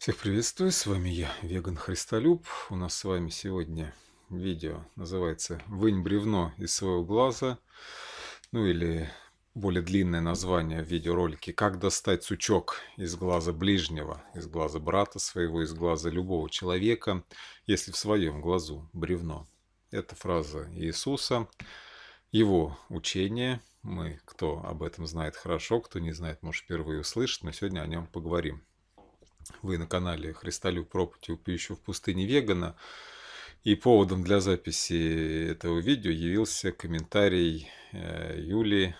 Всех приветствую, с вами я, Веган Христолюб. У нас с вами сегодня видео называется «Вынь бревно из своего глаза», ну или более длинное название в видеоролике «Как достать сучок из глаза ближнего, из глаза брата своего, из глаза любого человека, если в своем глазу бревно». Это фраза Иисуса, его учение. Мы, кто об этом знает хорошо, кто не знает, может, впервые услышит, но сегодня о нем поговорим. Вы на канале Христолюб Пропути «Пищу в пустыне вегана». И поводом для записи этого видео явился комментарий э, Юли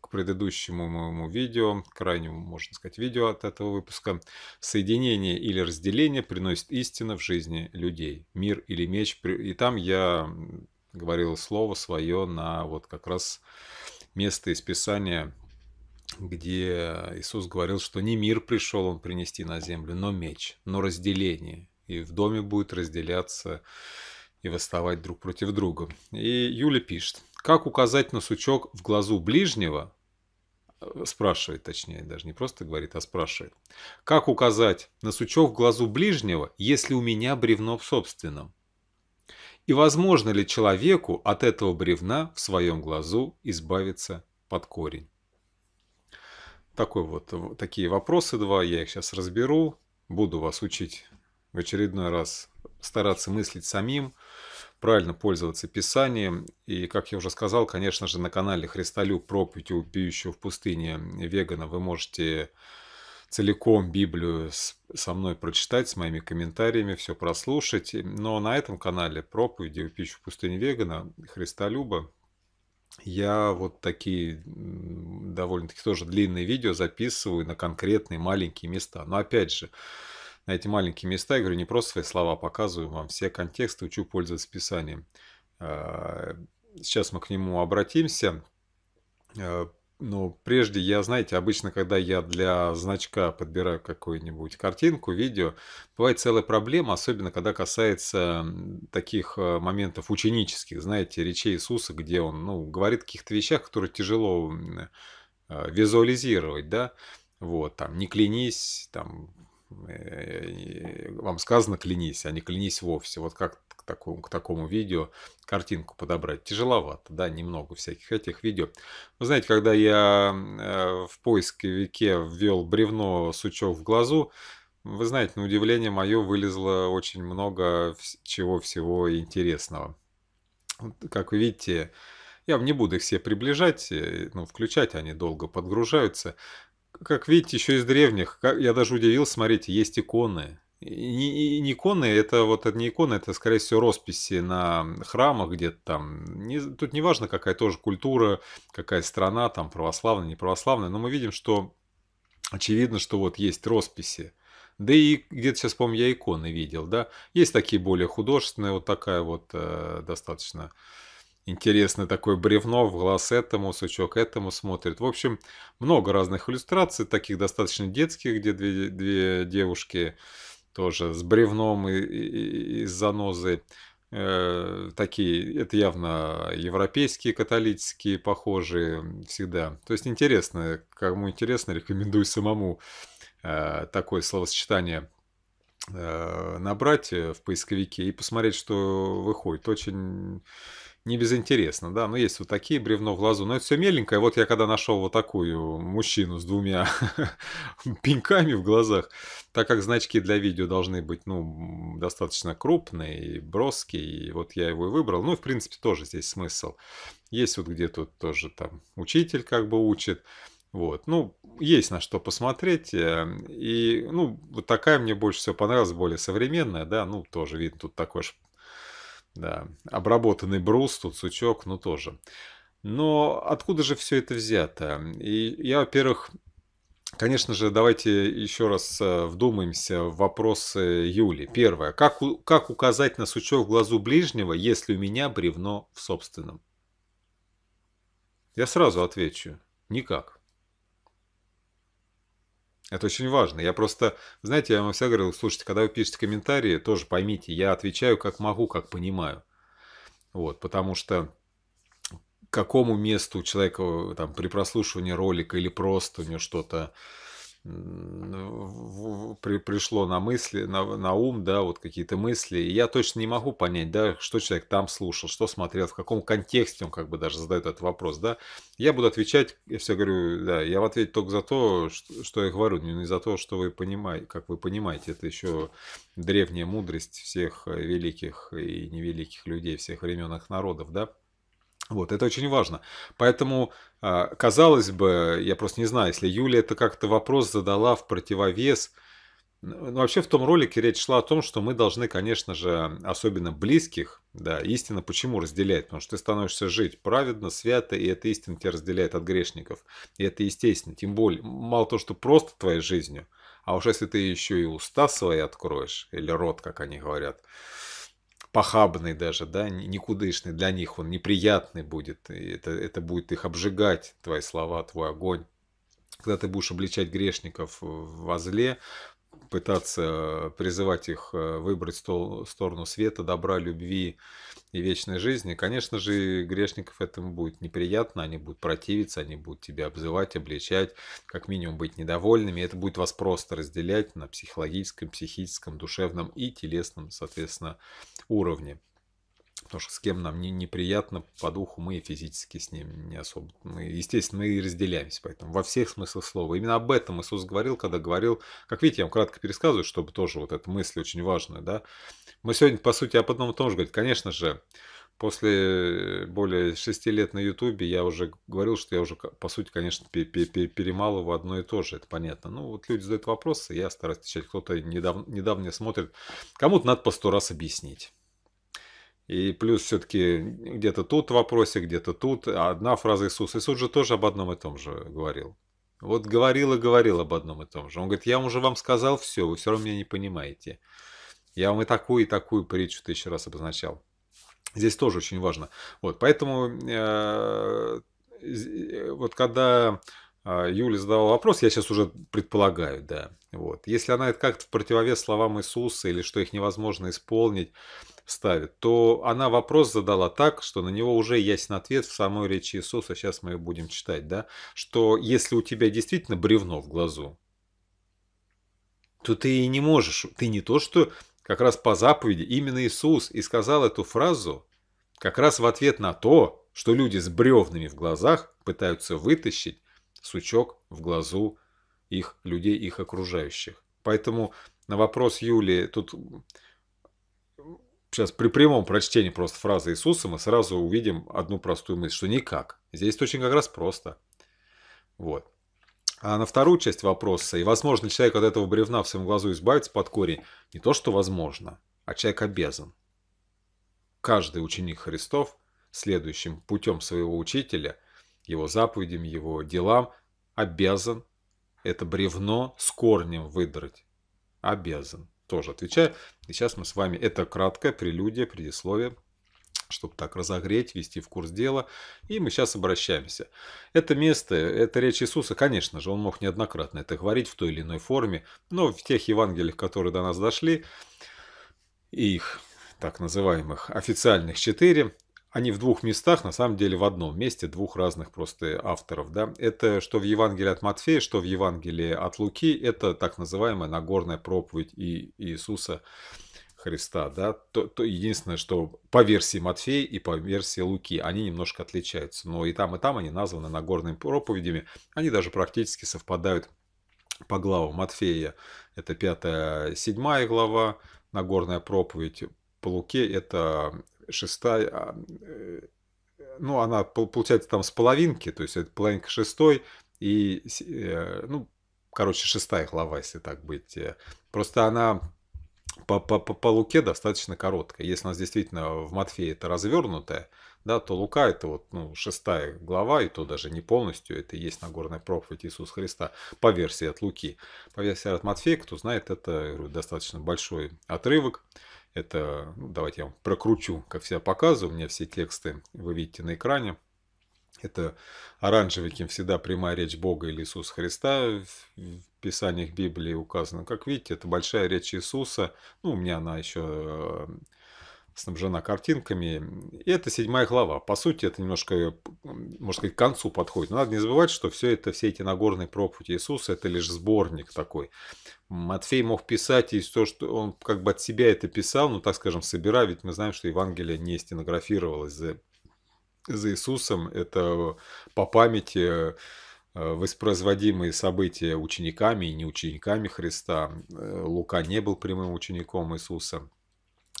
к предыдущему моему видео, крайнему, можно сказать, видео от этого выпуска. Соединение или разделение приносит истину в жизни людей. Мир или меч. И там я говорил слово свое на вот как раз место из Писания, где Иисус говорил, что не мир пришел он принести на землю, но меч, но разделение. И в доме будет разделяться и восставать друг против друга. И Юля пишет, как указать на сучок в глазу ближнего, э, спрашивает, точнее, даже не просто говорит, а спрашивает. Как указать на сучок в глазу ближнего, если у меня бревно в собственном? И возможно ли человеку от этого бревна в своем глазу избавиться под корень? Такой вот, такие вопросы два, я их сейчас разберу. Буду вас учить в очередной раз стараться мыслить самим, правильно пользоваться Писанием. И, как я уже сказал, конечно же, на канале «Христолюб. Проповедь убиющего в пустыне вегана» вы можете целиком Библию со мной прочитать, с моими комментариями, все прослушать. Но на этом канале проповеди «Пищу в пустыне вегана» Христолюба я вот такие довольно-таки тоже длинные видео записываю на конкретные маленькие места. Но опять же, на эти маленькие места, я говорю, не просто свои слова, показываю вам все контексты, учу пользоваться Писанием. А, сейчас мы к нему обратимся. Э, но прежде я, знаете, обычно, когда я для значка подбираю какую-нибудь картинку, видео, бывает целая проблема, особенно когда касается таких э, моментов ученических, знаете, речей Иисуса, где он, ну, говорит о каких-то вещах, которые тяжело э, визуализировать, да, вот, там, не клянись, там, э, вам сказано клянись, а не клянись вовсе. Вот как к такому, к такому видео картинку подобрать. Тяжеловато, да, немного всяких этих видео. Вы знаете, когда я э, в поисковике ввел бревно сучок в глазу, вы знаете, на удивление мое вылезло очень много чего всего интересного. Как вы видите, я не буду их все приближать, э, ну, включать, они долго подгружаются. Как видите, еще из древних, я даже удивился, смотрите, есть иконы, не, не иконы, это вот не иконы, это, скорее всего, росписи на храмах где-то там. Не, тут не важно, какая тоже культура, какая страна, там православная, не православная, но мы видим, что очевидно, что вот есть росписи. Да и где-то сейчас, помню, я иконы видел, да. Есть такие более художественные, вот такая вот э, достаточно интересное такое бревно, в глаз этому, сучок этому смотрит. В общем, много разных иллюстраций, таких достаточно детских, где две, две девушки тоже с бревном и, и, и с занозой. Э, такие, это явно европейские католические, похожие всегда. То есть интересно, кому интересно, рекомендую самому э, такое словосочетание э, набрать э, в поисковике и посмотреть, что выходит. Очень не безинтересно, да, но есть вот такие бревно в глазу, но это все меленькое, вот я когда нашел вот такую мужчину с двумя пеньками в глазах, так как значки для видео должны быть, ну, достаточно крупные и броские, и вот я его и выбрал, ну, в принципе, тоже здесь смысл. Есть вот где тут тоже там учитель как бы учит, вот, ну, есть на что посмотреть. Э, и, ну, вот такая мне больше всего понравилась, более современная, да, ну, тоже видно тут такой же да, обработанный брус, тут сучок, ну тоже. Но откуда же все это взято? И я, во-первых, Конечно же, давайте еще раз э, вдумаемся в вопрос Юли. Первое. Как, как указать на сучок в глазу ближнего, если у меня бревно в собственном? Я сразу отвечу. Никак. Это очень важно. Я просто, знаете, я вам всегда говорил, слушайте, когда вы пишете комментарии, тоже поймите, я отвечаю как могу, как понимаю. Вот, потому что какому месту человека там при прослушивании ролика или просто у него что-то при, пришло на мысли, на, на ум, да, вот какие-то мысли. И я точно не могу понять, да, что человек там слушал, что смотрел, в каком контексте он как бы даже задает этот вопрос, да. Я буду отвечать, я все говорю, да, я в ответе только за то, что, что я говорю, не за то, что вы понимаете, как вы понимаете. Это еще древняя мудрость всех э, великих и невеликих людей, всех временных народов, да. Вот, это очень важно. Поэтому, а, казалось бы, я просто не знаю, если Юлия это как-то вопрос задала в противовес. Ну, вообще в том ролике речь шла о том, что мы должны, конечно же, особенно близких, да, истина почему разделять? Потому что ты становишься жить праведно, свято, и эта истина тебя разделяет от грешников. И это естественно. Тем более, мало то, что просто твоей жизнью, а уж если ты еще и уста свои откроешь, или рот, как они говорят, похабный даже, да, никудышный для них, он неприятный будет, это, это будет их обжигать, твои слова, твой огонь. Когда ты будешь обличать грешников во зле, пытаться э, призывать их э, выбрать сторону света, добра, любви и вечной жизни, конечно же, грешников этому будет неприятно, они будут противиться, они будут тебя обзывать, обличать, как минимум быть недовольными. Это будет вас просто разделять на психологическом, психическом, душевном и телесном, соответственно, уровне потому что с кем нам не, неприятно, по духу мы и физически с ним не особо, мы, естественно, мы и разделяемся, поэтому во всех смыслах слова. Именно об этом Иисус говорил, когда говорил, как видите, я вам кратко пересказываю, чтобы тоже вот эта мысль очень важная, да. Мы сегодня, по сути, об одном и том же говорить. конечно же, после более шести лет на Ютубе я уже говорил, что я уже, по сути, конечно, перемалываю одно и то же, это понятно. Ну, вот люди задают вопросы, я стараюсь отвечать, кто-то недавно, недавно смотрит, кому-то надо по сто раз объяснить. И плюс все-таки где-то тут вопросе где-то тут. одна фраза Иисуса Иисус же тоже об одном и том же говорил. Вот говорил и говорил об одном и том же. Он говорит, я уже вам сказал все, вы все равно меня не понимаете. Я вам и такую, и такую притчу тысячу раз обозначал. Здесь тоже очень важно. Вот, поэтому э, э вот когда а, Юля задавала вопрос, я сейчас уже предполагаю, да. Вот. Если она это как-то в противовес словам Иисуса или что их невозможно исполнить, ставит, то она вопрос задала так, что на него уже есть ответ в самой речи Иисуса, сейчас мы ее будем читать, да, что если у тебя действительно бревно в глазу, то ты и не можешь, ты не то, что как раз по заповеди, именно Иисус и сказал эту фразу как раз в ответ на то, что люди с бревнами в глазах пытаются вытащить сучок в глазу их людей, их окружающих. Поэтому на вопрос Юли тут сейчас при прямом прочтении просто фразы Иисуса мы сразу увидим одну простую мысль, что никак. Здесь очень как раз просто. Вот. А на вторую часть вопроса, и возможно ли человек от этого бревна в своем глазу избавиться под корень, не то что возможно, а человек обязан. Каждый ученик Христов следующим путем своего учителя его заповедям, его делам, обязан это бревно с корнем выдрать. Обязан. Тоже отвечаю. И сейчас мы с вами, это краткое прелюдия, предисловие, чтобы так разогреть, ввести в курс дела. И мы сейчас обращаемся. Это место, это речь Иисуса, конечно же, он мог неоднократно это говорить в той или иной форме, но в тех Евангелиях, которые до нас дошли, их так называемых официальных четыре, они в двух местах, на самом деле в одном месте, двух разных просто авторов. Да? Это что в Евангелии от Матфея, что в Евангелии от Луки, это так называемая Нагорная проповедь и Иисуса Христа. Да? То, то единственное, что по версии Матфея и по версии Луки они немножко отличаются. Но и там, и там они названы Нагорными проповедями. Они даже практически совпадают по главам Матфея. Это 5-7 глава, Нагорная проповедь. По Луке это шестая, а, э, ну, она получается там с половинки, то есть это половинка шестой, и, э, ну, короче, шестая глава, если так быть. Просто она по, по, по по Луке достаточно короткая. Если у нас действительно в Матфея это развернутая, да, то Лука это вот ну, шестая глава, и то даже не полностью, это и есть Нагорная проповедь Иисуса Христа по версии от Луки. По версии от Матфея, кто знает, это говорю, достаточно большой отрывок. Это, ну, давайте я вам прокручу, как всегда показываю. У меня все тексты вы видите на экране. Это оранжевый, кем всегда прямая речь Бога или Иисуса Христа. В Писаниях Библии указано. Как видите, это большая речь Иисуса. Ну, у меня она еще снабжена картинками. И это седьмая глава. По сути, это немножко, э, можно сказать, к концу подходит. Но надо не забывать, что все это, все эти Нагорные проповеди Иисуса, это лишь сборник такой. Матфей мог писать, из то, что он как бы от себя это писал, ну, так скажем, собирая, ведь мы знаем, что Евангелие не стенографировалось за, за Иисусом. Это э, по памяти э, воспроизводимые события учениками и не учениками Христа. Лука не был прямым учеником Иисуса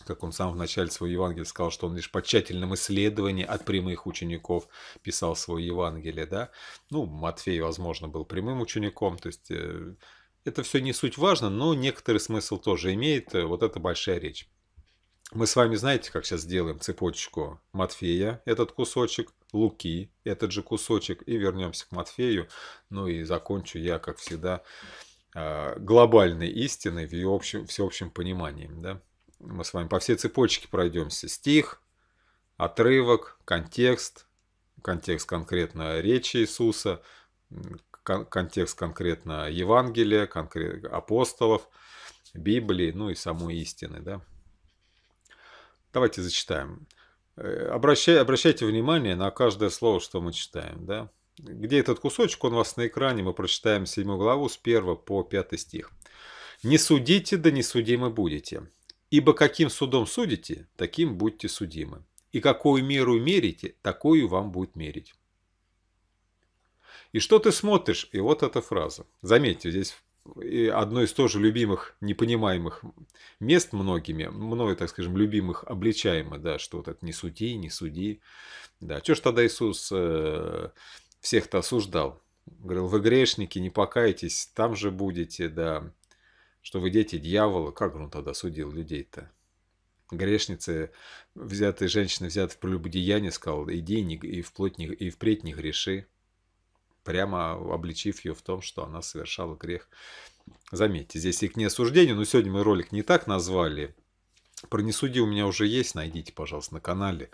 как он сам в начале своего Евангелия сказал, что он лишь по тщательным исследованиям, от прямых учеников писал свое Евангелие, да. Ну, Матфей, возможно, был прямым учеником, то есть э, это все не суть важно, но некоторый смысл тоже имеет э, вот эта большая речь. Мы с вами знаете, как сейчас сделаем цепочку Матфея, этот кусочек, Луки, этот же кусочек, и вернемся к Матфею. Ну и закончу я, как всегда, а, глобальной истиной в общем, всеобщем понимании. Да? Мы с вами по всей цепочке пройдемся. Стих, отрывок, контекст, контекст конкретно речи Иисуса, кон контекст конкретно Евангелия, конкрет апостолов, Библии, ну и самой истины. Да? Давайте зачитаем. Э, обращай, обращайте внимание на каждое слово, что мы читаем. Да? Где этот кусочек, он у вас на экране, мы прочитаем 7 главу с 1 по 5 стих. «Не судите, да не судимы будете, Ибо каким судом судите, таким будьте судимы. И какую меру мерите, такую вам будет мерить. И что ты смотришь? И вот эта фраза. Заметьте, здесь одно из тоже любимых, непонимаемых мест многими, мною, так скажем, любимых обличаемо, да, что вот это не суди, не суди. Да, что ж тогда Иисус э, всех-то осуждал? Говорил, вы грешники, не покайтесь, там же будете, да что вы дети дьявола, как он тогда судил людей-то? Грешницы, взятые женщины, взятые в прелюбодеяние, сказал, иди и, вплоть не, и впредь не греши, прямо обличив ее в том, что она совершала грех. Заметьте, здесь их не осуждение, но сегодня мы ролик не так назвали. Про «Не суди» у меня уже есть, найдите, пожалуйста, на канале.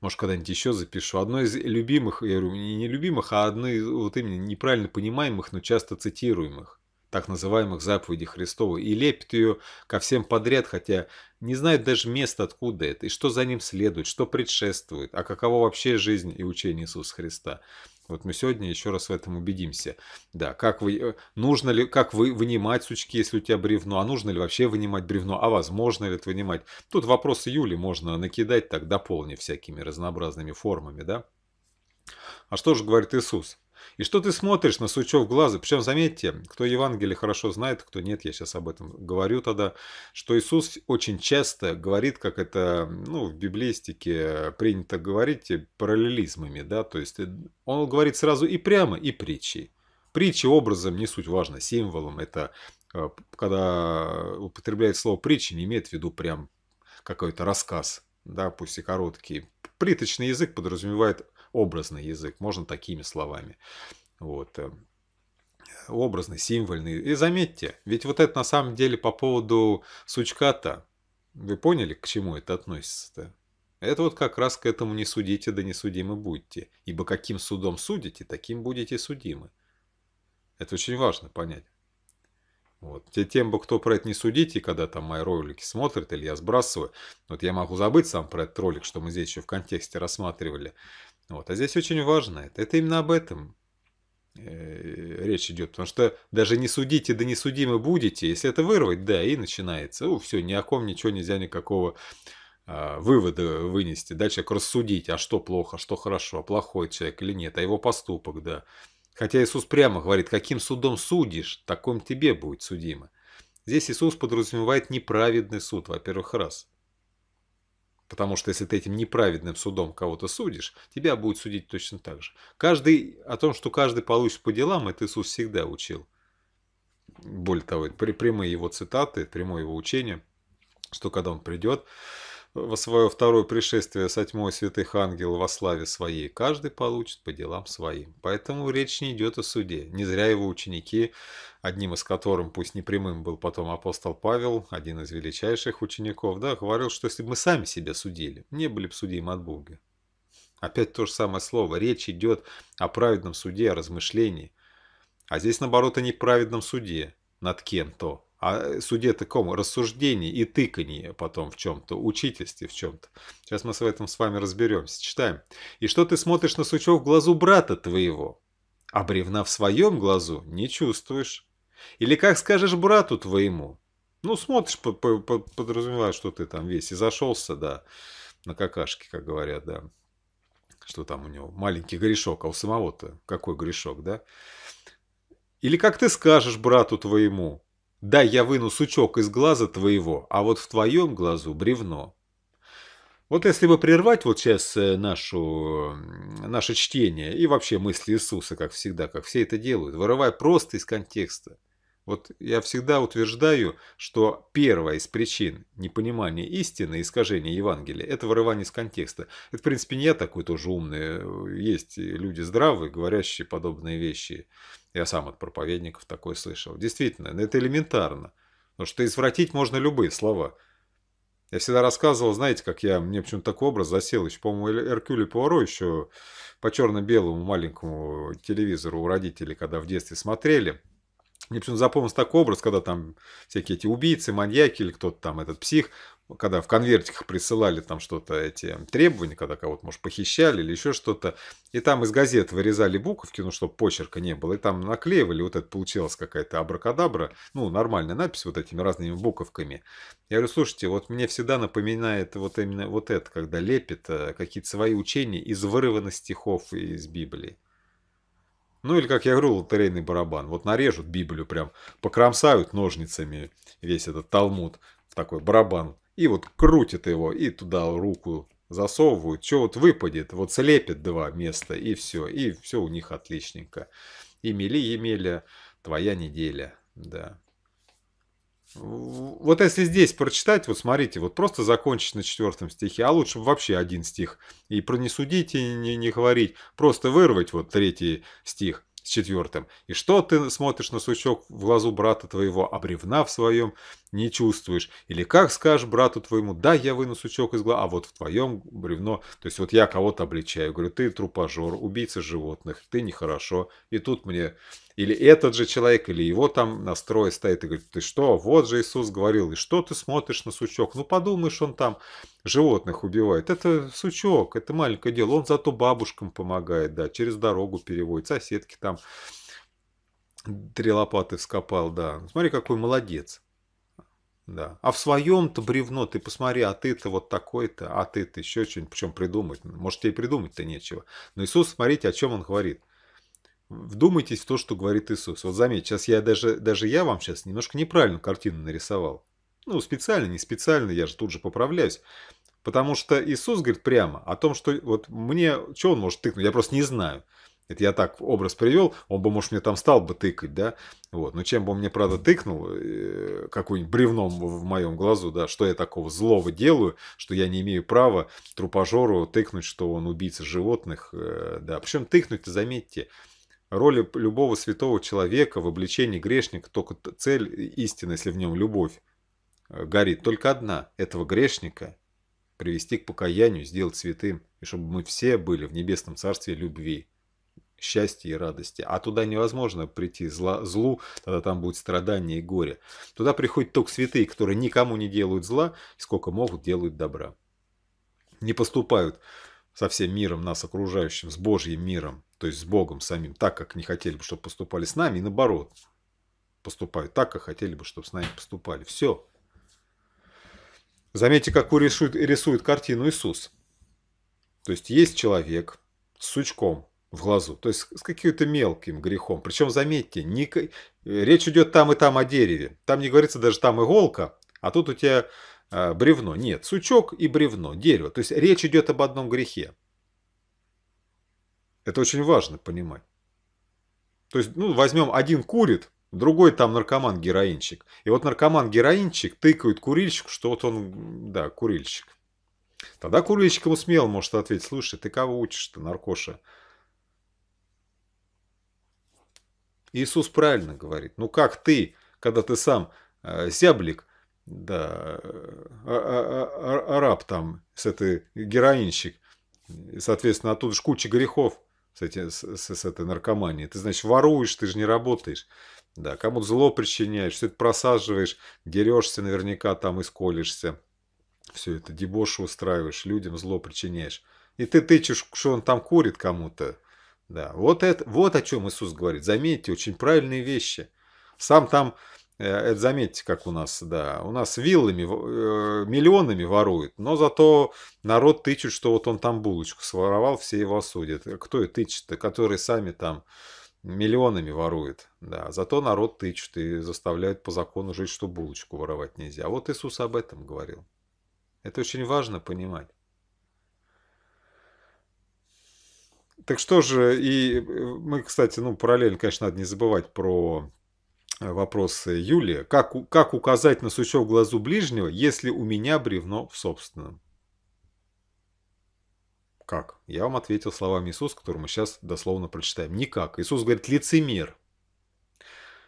Может, когда-нибудь еще запишу. Одно из любимых, я говорю, не любимых, а одно из вот именно неправильно понимаемых, но часто цитируемых так называемых заповедей Христова и лепит ее ко всем подряд, хотя не знает даже места, откуда это, и что за ним следует, что предшествует, а каково вообще жизнь и учение Иисуса Христа. Вот мы сегодня еще раз в этом убедимся. Да, как вы, э, нужно ли, как вы вынимать сучки, если у тебя бревно, а нужно ли вообще вынимать бревно, а возможно ли это вынимать. Тут вопросы Юли можно накидать так дополнив всякими разнообразными формами, да. А что же говорит Иисус? И что ты смотришь на сучок глаза? Причем, заметьте, кто Евангелие хорошо знает, кто нет, я сейчас об этом говорю тогда, что Иисус очень часто говорит, как это ну, в библистике принято говорить, э, параллелизмами. Да? То есть э, он говорит сразу и прямо, и притчей. Притчи образом не суть важно, символом. Это э, когда употребляет слово притчи, не имеет в виду прям какой-то рассказ, да, пусть и короткий. Приточный язык подразумевает образный язык, можно такими словами. Вот э, образный, символьный. И заметьте, ведь вот это на самом деле по поводу сучка-то, вы поняли, к чему это относится-то? Это вот как раз к этому не судите, да не судимы будьте. Ибо каким судом судите, таким будете судимы. Это очень важно понять. Вот. Тем бы, кто про это не судите, когда там мои ролики смотрят или я сбрасываю, вот я могу забыть сам про этот ролик, что мы здесь еще в контексте рассматривали. Вот. А здесь очень важно, это, это именно об этом э, речь идет, потому что даже не судите, да не судимы будете, если это вырвать, да, и начинается, ну, все, ни о ком ничего нельзя никакого э, вывода вынести, дальше как рассудить, а что плохо, что хорошо, плохой человек или нет, а его поступок, да. Хотя Иисус прямо говорит, каким судом судишь, таком тебе будет судимо. Здесь Иисус подразумевает неправедный суд, во-первых, раз – Потому что если ты этим неправедным судом кого-то судишь, тебя будет судить точно так же. Каждый, о том, что каждый получит по делам, это Иисус всегда учил. Более того, прямые его цитаты, прямое его учение, что когда он придет, во свое второе пришествие со тьмой святых ангелов во славе своей, каждый получит по делам своим. Поэтому речь не идет о суде. Не зря его ученики, одним из которых, пусть не прямым был потом апостол Павел, один из величайших учеников, да, говорил, что если бы мы сами себя судили, не были бы судим от Бога. Опять то же самое слово. Речь идет о праведном суде, о размышлении. А здесь, наоборот, о неправедном суде над кем-то, о а суде таком рассуждении и тыкании потом в чем-то, учительстве в чем-то. Сейчас мы с этим с вами разберемся. Читаем. «И что ты смотришь на сучок в глазу брата твоего, а бревна в своем глазу не чувствуешь? Или как скажешь брату твоему?» Ну, смотришь, по -по -по подразумевая, что ты там весь и зашелся, да, на какашке, как говорят, да. Что там у него? Маленький грешок, а у самого-то какой грешок, да? Или как ты скажешь брату твоему, да, я выну сучок из глаза твоего, а вот в твоем глазу бревно. Вот если бы прервать вот сейчас э, нашу, наше чтение и вообще мысли Иисуса, как всегда, как все это делают, вырывая просто из контекста, вот я всегда утверждаю, что первая из причин непонимания истины, искажения Евангелия – это вырывание из контекста. Это, в принципе, не я такой тоже умный. Есть люди здравые, говорящие подобные вещи. Я сам от проповедников такое слышал. Действительно, ну, это элементарно. Потому что извратить можно любые слова. Я всегда рассказывал, знаете, как я, мне почему-то такой образ засел, еще, по-моему, Эркюле Пуаро еще по черно-белому маленькому телевизору у родителей, когда в детстве смотрели – мне почему-то запомнился такой образ, когда там всякие эти убийцы, маньяки или кто-то там, этот псих, когда в конвертиках присылали там что-то, эти эм, требования, когда кого-то, может, похищали или еще что-то, и там из газет вырезали буковки, ну, чтобы почерка не было, и там наклеивали, вот это получилось какая-то абракадабра, ну, нормальная надпись вот этими разными буковками. Я говорю, слушайте, вот мне всегда напоминает вот именно вот это, когда лепит э, какие-то свои учения из вырванных стихов из Библии. Ну или, как я говорю, лотерейный барабан. Вот нарежут Библию прям, покромсают ножницами весь этот талмуд, такой барабан. И вот крутит его, и туда руку засовывают. Что вот выпадет, вот слепит два места, и все. И все у них отличненько. Емели, Емеля, твоя неделя. Да. Вот если здесь прочитать, вот смотрите, вот просто закончить на четвертом стихе, а лучше вообще один стих. И про не судить, и не, не говорить, просто вырвать вот третий стих с четвертым. «И что ты смотришь на сучок в глазу брата твоего, а бревна в своем не чувствуешь? Или как скажешь брату твоему, да, я выну сучок из глаза, а вот в твоем бревно...» То есть вот я кого-то обличаю, говорю, ты трупожор, убийца животных, ты нехорошо. И тут мне или этот же человек, или его там настрой стоит и говорит, ты что, вот же Иисус говорил, и что ты смотришь на сучок? Ну подумаешь, он там животных убивает. Это сучок, это маленькое дело. Он зато бабушкам помогает, да, через дорогу переводит, соседки там три лопаты вскопал, да. Смотри, какой молодец. Да. А в своем-то бревно, ты посмотри, а ты-то вот такой-то, а ты-то еще что-нибудь, причем придумать. Может, тебе придумать-то нечего. Но Иисус, смотрите, о чем он говорит – Вдумайтесь в то, что говорит Иисус. Вот заметь, сейчас я даже, даже я вам сейчас немножко неправильную картину нарисовал. Ну, специально, не специально, я же тут же поправляюсь. Потому что Иисус говорит прямо о том, что вот мне, что он может тыкнуть, я просто не знаю. Это я так образ привел, он бы, может, мне там стал бы тыкать, да, вот, но чем бы он мне, правда, тыкнул, э, какой-нибудь бревном в моем глазу, да, что я такого злого делаю, что я не имею права трупожору тыкнуть, что он убийца животных, э, да, причем тыкнуть-то, заметьте, роли любого святого человека в обличении грешника только цель истины, если в нем любовь, э, горит только одна – этого грешника привести к покаянию, сделать святым, и чтобы мы все были в небесном царстве любви, счастья и радости. А туда невозможно прийти зла, злу, тогда там будет страдание и горе. Туда приходят только святые, которые никому не делают зла, и сколько могут, делают добра. Не поступают со всем миром нас окружающим, с Божьим миром, то есть с Богом самим, так, как не хотели бы, чтобы поступали с нами, и наоборот, поступают так, как хотели бы, чтобы с нами поступали. Все. Заметьте, какую рисует, рисует картину Иисус. То есть есть человек с сучком в глазу, то есть с каким-то мелким грехом. Причем, заметьте, не... речь идет там и там о дереве. Там не говорится даже там иголка, а тут у тебя а, бревно. Нет, сучок и бревно, дерево. То есть речь идет об одном грехе. Это очень важно понимать. То есть, ну, возьмем один курит, другой там наркоман-героинчик. И вот наркоман-героинчик тыкает курильщику, что вот он, да, курильщик. Тогда курильщик ему смело может ответить, слушай, ты кого учишь-то, наркоша? Иисус правильно говорит. Ну как ты, когда ты сам э, зяблик, да, а, а, а, араб там, с этой героинщик. Соответственно, оттуда же куча грехов с, эти, с, с, этой наркоманией. Ты, значит, воруешь, ты же не работаешь. Да, кому-то зло причиняешь, все это просаживаешь, дерешься наверняка там, и сколишься. Все это, дебоши устраиваешь, людям зло причиняешь. И ты тычешь, что он там курит кому-то. Да, вот, это, вот о чем Иисус говорит. Заметьте, очень правильные вещи. Сам там Э, это заметьте, как у нас, да, у нас виллами, э, миллионами воруют, но зато народ тычет, что вот он там булочку своровал, все его осудят. Э, кто и тычет-то, которые сами там миллионами воруют, да, зато народ тычет и заставляет по закону жить, что булочку воровать нельзя. Вот Иисус об этом говорил. Это очень важно понимать. Так что же, и мы, кстати, ну, параллельно, конечно, надо не забывать про вопрос Юли. Как, как указать на сучок в глазу ближнего, если у меня бревно в собственном? Как? Я вам ответил словами Иисуса, которые мы сейчас дословно прочитаем. Никак. Иисус говорит лицемер.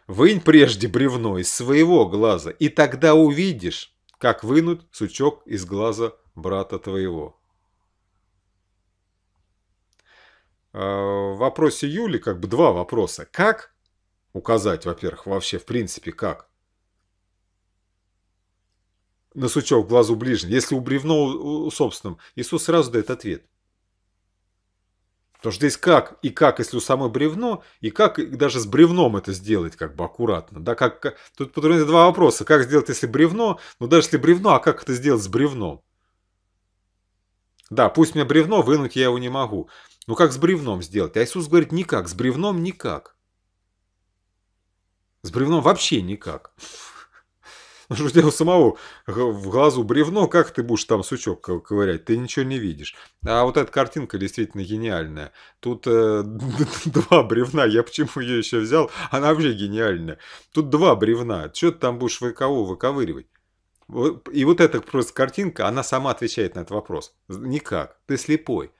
Вынь прежде бревно из своего глаза, и тогда увидишь, как вынуть сучок из глаза брата твоего. А, в вопросе Юли как бы два вопроса. Как указать, во-первых, вообще в принципе как. На сучок в глазу ближнего. Если у бревно у, собственном, Иисус сразу дает ответ. Потому что здесь как и как, если у самой бревно, и как и даже с бревном это сделать как бы аккуратно. Да, как, Тут подразумевается два вопроса. Как сделать, если бревно? Ну, даже если бревно, а как это сделать с бревном? Да, пусть меня бревно, вынуть я его не могу. Ну, как с бревном сделать? А Иисус говорит, никак, с бревном никак. С бревном вообще никак. Потому что у тебя у самого в глазу бревно, как ты будешь там сучок ковырять, ты ничего не видишь. А вот эта картинка действительно гениальная. Тут э, два бревна, я почему ее еще взял, она вообще гениальная. Тут два бревна, что ты там будешь кого выковыривать? И вот эта просто картинка, она сама отвечает на этот вопрос. Никак, ты слепой.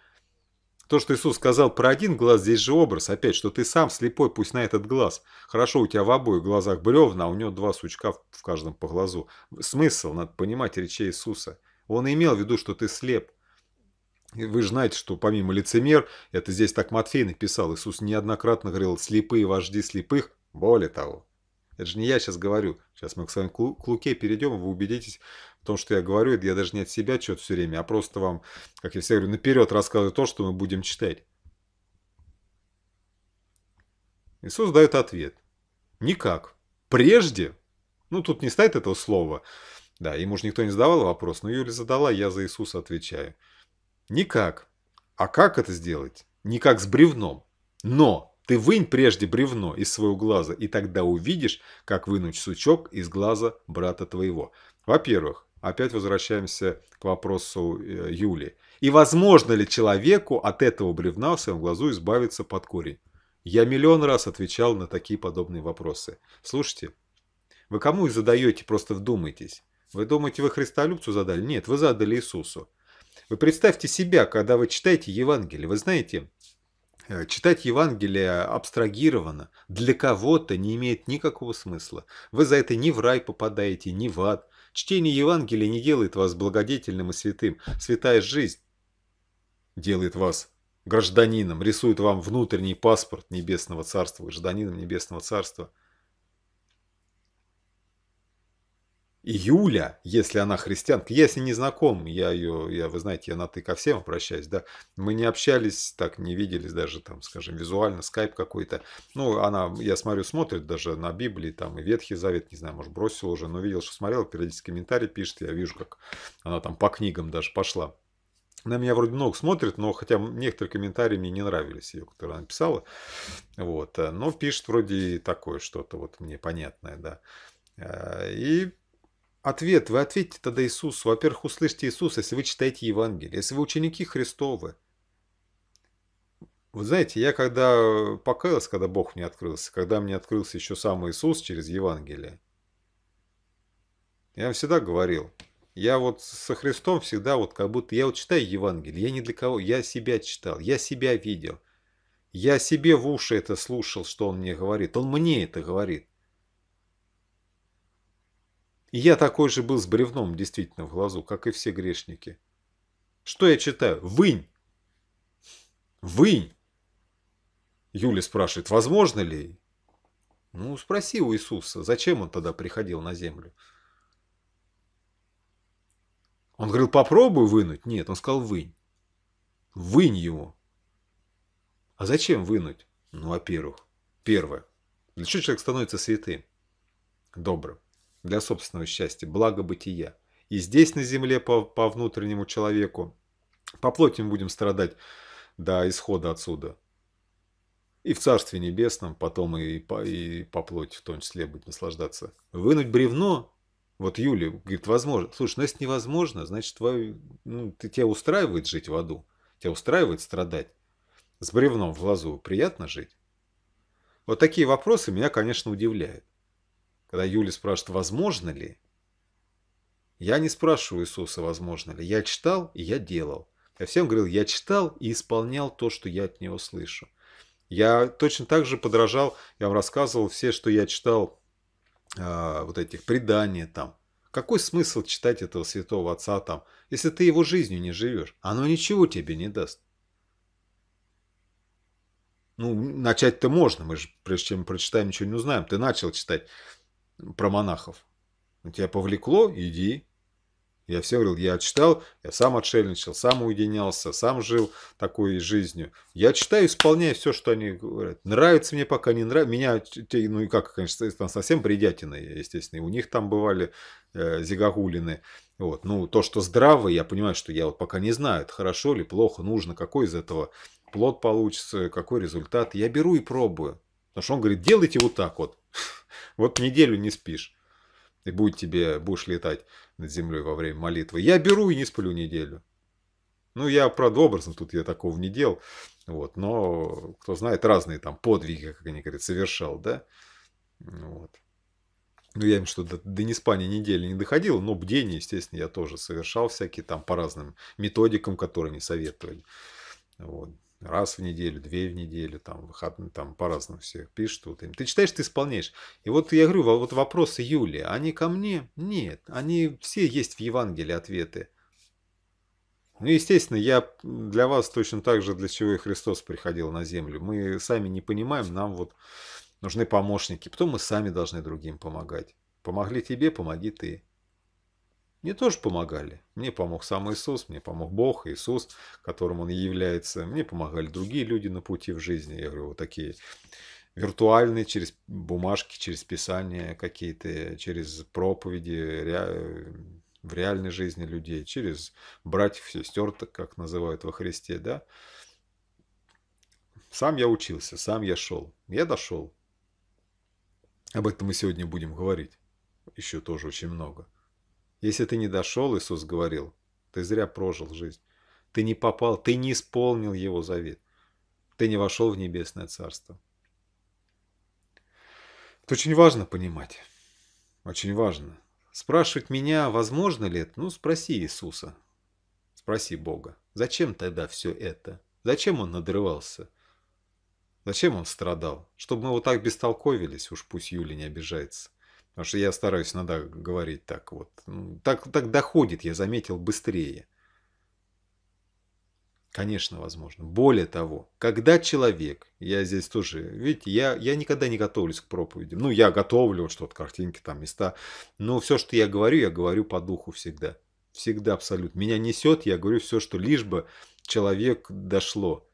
То, что Иисус сказал про один глаз, здесь же образ. Опять, что ты сам слепой, пусть на этот глаз. Хорошо, у тебя в обоих глазах бревна, а у него два сучка в каждом по глазу. Смысл, надо понимать, речи Иисуса. Он имел в виду, что ты слеп. Вы же знаете, что помимо лицемер, это здесь так Матфей написал, Иисус неоднократно говорил «слепые вожди слепых», более того. Это же не я сейчас говорю. Сейчас мы к, своим вами к Луке перейдем, вы убедитесь то, что я говорю, это я даже не от себя что-то все время, а просто вам, как я всегда говорю, наперед рассказываю то, что мы будем читать. Иисус дает ответ. Никак. Прежде, ну тут не стоит этого слова, да, ему же никто не задавал вопрос, но Юля задала, я за Иисуса отвечаю. Никак. А как это сделать? Никак с бревном. Но ты вынь прежде бревно из своего глаза, и тогда увидишь, как вынуть сучок из глаза брата твоего. Во-первых, опять возвращаемся к вопросу э, Юли. И возможно ли человеку от этого бревна в своем глазу избавиться под корень? Я миллион раз отвечал на такие подобные вопросы. Слушайте, вы кому их задаете, просто вдумайтесь. Вы думаете, вы христолюбцу задали? Нет, вы задали Иисусу. Вы представьте себя, когда вы читаете Евангелие. Вы знаете, э, Читать Евангелие абстрагировано для кого-то не имеет никакого смысла. Вы за это ни в рай попадаете, ни в ад. Чтение Евангелия не делает вас благодетельным и святым. Святая жизнь делает вас гражданином, рисует вам внутренний паспорт Небесного Царства, гражданином Небесного Царства – Юля, если она христианка, я с ней не знаком, я ее, я, вы знаете, я на «ты» ко всем обращаюсь, да, мы не общались, так не виделись даже там, скажем, визуально, скайп какой-то, ну, она, я смотрю, смотрит даже на Библии, там, и Ветхий Завет, не знаю, может, бросил уже, но видел, что смотрела, периодически комментарии пишет, я вижу, как она там по книгам даже пошла. На меня вроде много смотрит, но хотя некоторые комментарии мне не нравились ее, которые она писала. Вот. Э, но пишет вроде такое что-то вот мне понятное, да. Э, и Ответ, вы ответьте тогда Иисусу. Во-первых, услышьте Иисуса, если вы читаете Евангелие, если вы ученики Христовы. Вы знаете, я когда покаялся, когда Бог мне открылся, когда мне открылся еще сам Иисус через Евангелие, я вам всегда говорил, я вот со Христом всегда вот как будто, я вот читаю Евангелие, я не для кого, я себя читал, я себя видел. Я себе в уши это слушал, что он мне говорит. Он мне это говорит. И я такой же был с бревном действительно в глазу, как и все грешники. Что я читаю? Вынь! Вынь! Юля спрашивает, возможно ли? Ну, спроси у Иисуса, зачем он тогда приходил на землю? Он говорил, попробуй вынуть. Нет, он сказал, вынь. Вынь его. А зачем вынуть? Ну, во-первых, первое. Для чего человек становится святым, добрым? для собственного счастья, благо бытия. И здесь на земле по, по внутреннему человеку, по плоти мы будем страдать до исхода отсюда. И в Царстве Небесном потом и по, и по плоти в том числе будет наслаждаться. Вынуть бревно, вот Юля говорит, возможно. Слушай, ну если невозможно, значит твою, ну, ты, тебя устраивает жить в аду, тебя устраивает страдать. С бревном в лазу приятно жить? Вот такие вопросы меня, конечно, удивляют. Когда Юля спрашивает, возможно ли, я не спрашиваю Иисуса, возможно ли. Я читал и я делал. Я всем говорил, я читал и исполнял то, что я от него слышу. Я точно так же подражал, я вам рассказывал все, что я читал, э, вот этих преданий там. Какой смысл читать этого святого отца там, если ты его жизнью не живешь? Оно ничего тебе не даст. Ну, начать-то можно, мы же, прежде чем прочитаем, ничего не узнаем. Ты начал читать про монахов. Ну, тебя повлекло? Иди. Я все говорил, я читал, я сам отшельничал, сам уединялся, сам жил такой жизнью. Я читаю, исполняю все, что они говорят. Нравится мне, пока не нравится. Меня, ну и как, конечно, там совсем бредятины, естественно. И у них там бывали э, зигагулины. Вот. Ну, то, что здраво, я понимаю, что я вот пока не знаю, это хорошо ли, плохо, нужно, какой из этого плод получится, какой результат. Я беру и пробую. Потому что он говорит, делайте вот так вот. Вот неделю не спишь. И будет тебе, будешь летать над землей во время молитвы. Я беру и не сплю неделю. Ну, я, правда, образно тут я такого не делал. Вот, но, кто знает, разные там подвиги, как они говорят, совершал, да? Ну, вот. Ну, я им что до, до неспания недели не доходил, но бдение, естественно, я тоже совершал всякие там по разным методикам, которые они советовали. Вот раз в неделю, две в неделю, там, выходные, там, по-разному все пишут. Вот им. Ты читаешь, ты исполняешь. И вот я говорю, вот вопросы Юли, они ко мне? Нет, они все есть в Евангелии ответы. Ну, естественно, я для вас точно так же, для чего и Христос приходил на землю. Мы сами не понимаем, нам вот нужны помощники. Потом мы сами должны другим помогать. Помогли тебе, помоги ты. Мне тоже помогали. Мне помог сам Иисус, мне помог Бог, Иисус, которым Он и является. Мне помогали другие люди на пути в жизни. Я говорю, вот такие виртуальные, через бумажки, через писания какие-то, через проповеди ре... в реальной жизни людей, через братьев, сестер, так как называют во Христе, да. Сам я учился, сам я шел. Я дошел. Об этом мы сегодня будем говорить. Еще тоже очень много. Если ты не дошел, Иисус говорил, ты зря прожил жизнь. Ты не попал, ты не исполнил его завет. Ты не вошел в небесное царство. Это очень важно понимать. Очень важно. Спрашивать меня, возможно ли это? Ну, спроси Иисуса. Спроси Бога. Зачем тогда все это? Зачем он надрывался? Зачем он страдал? Чтобы мы вот так бестолковились, уж пусть Юля не обижается. Потому что я стараюсь иногда говорить так вот. Ну, так, так доходит, я заметил, быстрее. Конечно, возможно. Более того, когда человек, я здесь тоже, видите, я, я никогда не готовлюсь к проповеди, Ну, я готовлю что-то, картинки, там, места. Но все, что я говорю, я говорю по духу всегда. Всегда абсолютно. Меня несет, я говорю все, что лишь бы человек дошло.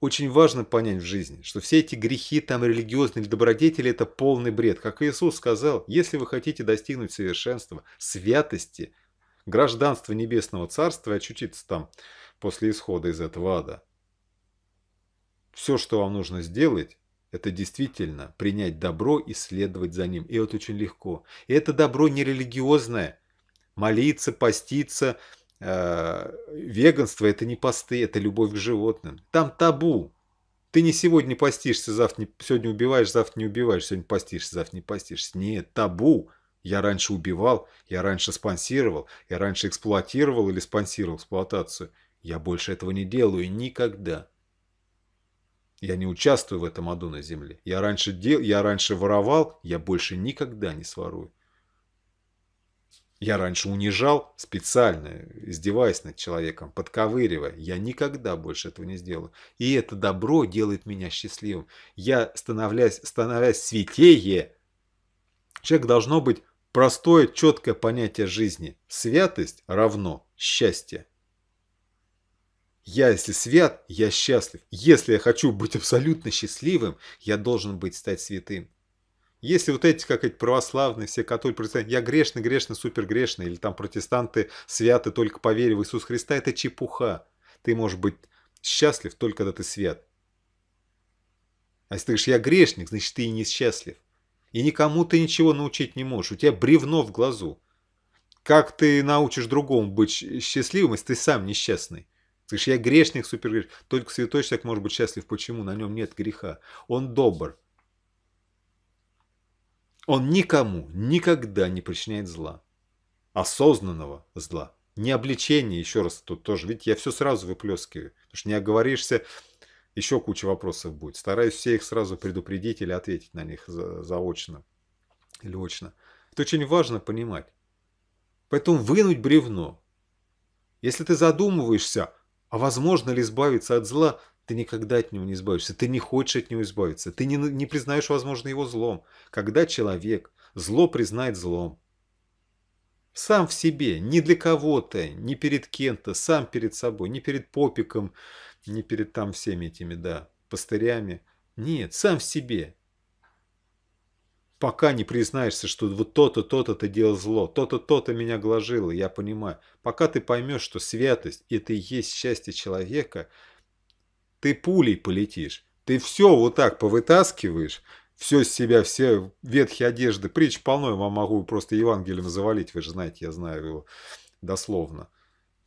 Очень важно понять в жизни, что все эти грехи там религиозные или добродетели – это полный бред. Как Иисус сказал, если вы хотите достигнуть совершенства, святости, гражданства Небесного Царства и очутиться там после исхода из этого ада, все, что вам нужно сделать, это действительно принять добро и следовать за ним. И это очень легко. И это добро не религиозное. Молиться, поститься, Э, веганство – это не посты, это любовь к животным. Там табу. Ты не сегодня постишься, завтра не, сегодня убиваешь, завтра не убиваешь, сегодня постишься, завтра не постишься. Нет, табу. Я раньше убивал, я раньше спонсировал, я раньше эксплуатировал или спонсировал эксплуатацию. Я больше этого не делаю никогда. Я не участвую в этом аду на земле. Я раньше, дел, я раньше воровал, я больше никогда не сворую. Я раньше унижал специально, издеваясь над человеком, подковыривая. Я никогда больше этого не сделаю. И это добро делает меня счастливым. Я становлясь, становясь святее. Человек должно быть простое, четкое понятие жизни. Святость равно счастье. Я, если свят, я счастлив. Если я хочу быть абсолютно счастливым, я должен быть стать святым. Если вот эти, как эти православные, все католики, протестанты, я грешный, грешный, супер грешный, или там протестанты святы, только по вере в Иисуса Христа, это чепуха. Ты можешь быть счастлив только когда ты свят. А если ты говоришь, я грешник, значит ты и несчастлив. И никому ты ничего научить не можешь. У тебя бревно в глазу. Как ты научишь другому быть счастливым, если ты сам несчастный? Ты говоришь, я грешник, супергрешник. Только святой человек может быть счастлив. Почему? На нем нет греха. Он добр. Он никому никогда не причиняет зла. Осознанного зла. Не обличение, еще раз тут тоже. Видите, я все сразу выплескиваю. Потому что не оговоришься, еще куча вопросов будет. Стараюсь все их сразу предупредить или ответить на них за, заочно или очно. Это очень важно понимать. Поэтому вынуть бревно. Если ты задумываешься, а возможно ли избавиться от зла, ты никогда от него не избавишься, ты не хочешь от него избавиться, ты не, не признаешь, возможно, его злом. Когда человек зло признает злом, сам в себе, не для кого-то, не перед кем-то, сам перед собой, не перед попиком, не перед там всеми этими, да, пастырями. Нет, сам в себе. Пока не признаешься, что вот то-то, то-то ты делал зло, то-то, то-то меня гложило, я понимаю. Пока ты поймешь, что святость – это и есть счастье человека – ты пулей полетишь. Ты все вот так повытаскиваешь, все с себя, все ветхие одежды. Притч полно, я вам могу просто Евангелием завалить, вы же знаете, я знаю его дословно.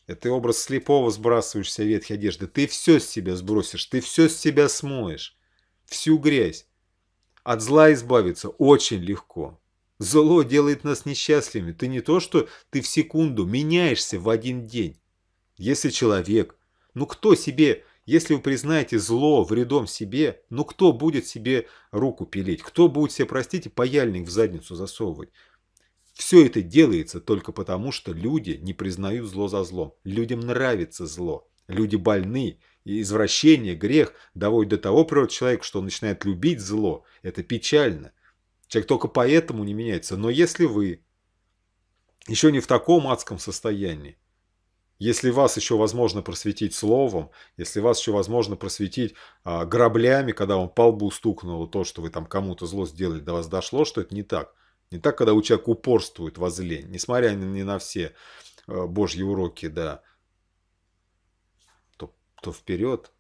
Это образ слепого сбрасываешься ветхие одежды. Ты все с себя сбросишь, ты все с себя смоешь. Всю грязь. От зла избавиться очень легко. Зло делает нас несчастливыми. Ты не то, что ты в секунду меняешься в один день. Если человек, ну кто себе если вы признаете зло вредом себе, ну кто будет себе руку пилить? Кто будет себе, простите, паяльник в задницу засовывать? Все это делается только потому, что люди не признают зло за зло. Людям нравится зло. Люди больны. И извращение, грех доводит до того природы человека, что он начинает любить зло. Это печально. Человек только поэтому не меняется. Но если вы еще не в таком адском состоянии, если вас еще возможно просветить словом, если вас еще возможно просветить а, граблями, когда вам по лбу стукнуло то, что вы там кому-то зло сделали, до вас дошло, что это не так. Не так, когда у человека упорствует во зле, несмотря ни на все а, божьи уроки, да, то, то вперед,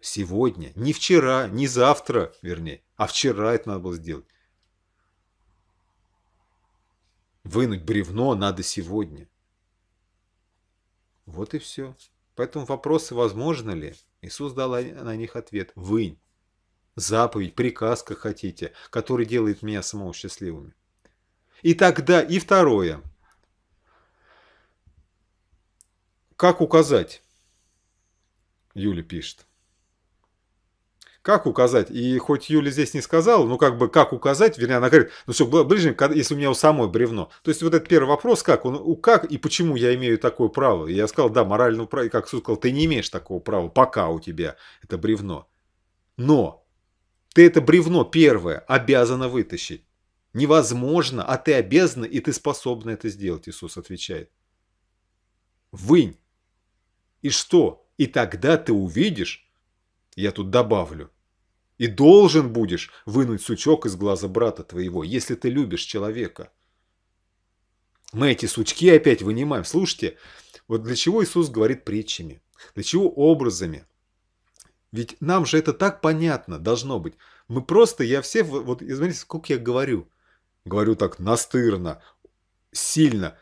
сегодня, не вчера, не завтра, вернее, а вчера это надо было сделать. Вынуть бревно надо сегодня. Вот и все. Поэтому вопросы, возможно ли, Иисус дал на них ответ. Вы. Заповедь, приказ, как хотите, который делает меня самого счастливым. И тогда, и второе. Как указать? Юля пишет как указать? И хоть Юля здесь не сказала, ну как бы как указать, вернее, она говорит, ну все, ближе, если у меня у самой бревно. То есть вот этот первый вопрос, как, он, у как и почему я имею такое право? я сказал, да, морально права, и как суд сказал, ты не имеешь такого права, пока у тебя это бревно. Но ты это бревно первое обязана вытащить. Невозможно, а ты обязана, и ты способна это сделать, Иисус отвечает. Вынь. И что? И тогда ты увидишь, я тут добавлю, и должен будешь вынуть сучок из глаза брата твоего, если ты любишь человека. Мы эти сучки опять вынимаем. Слушайте, вот для чего Иисус говорит притчами? Для чего образами? Ведь нам же это так понятно должно быть. Мы просто, я все, вот извините, сколько я говорю. Говорю так настырно, сильно.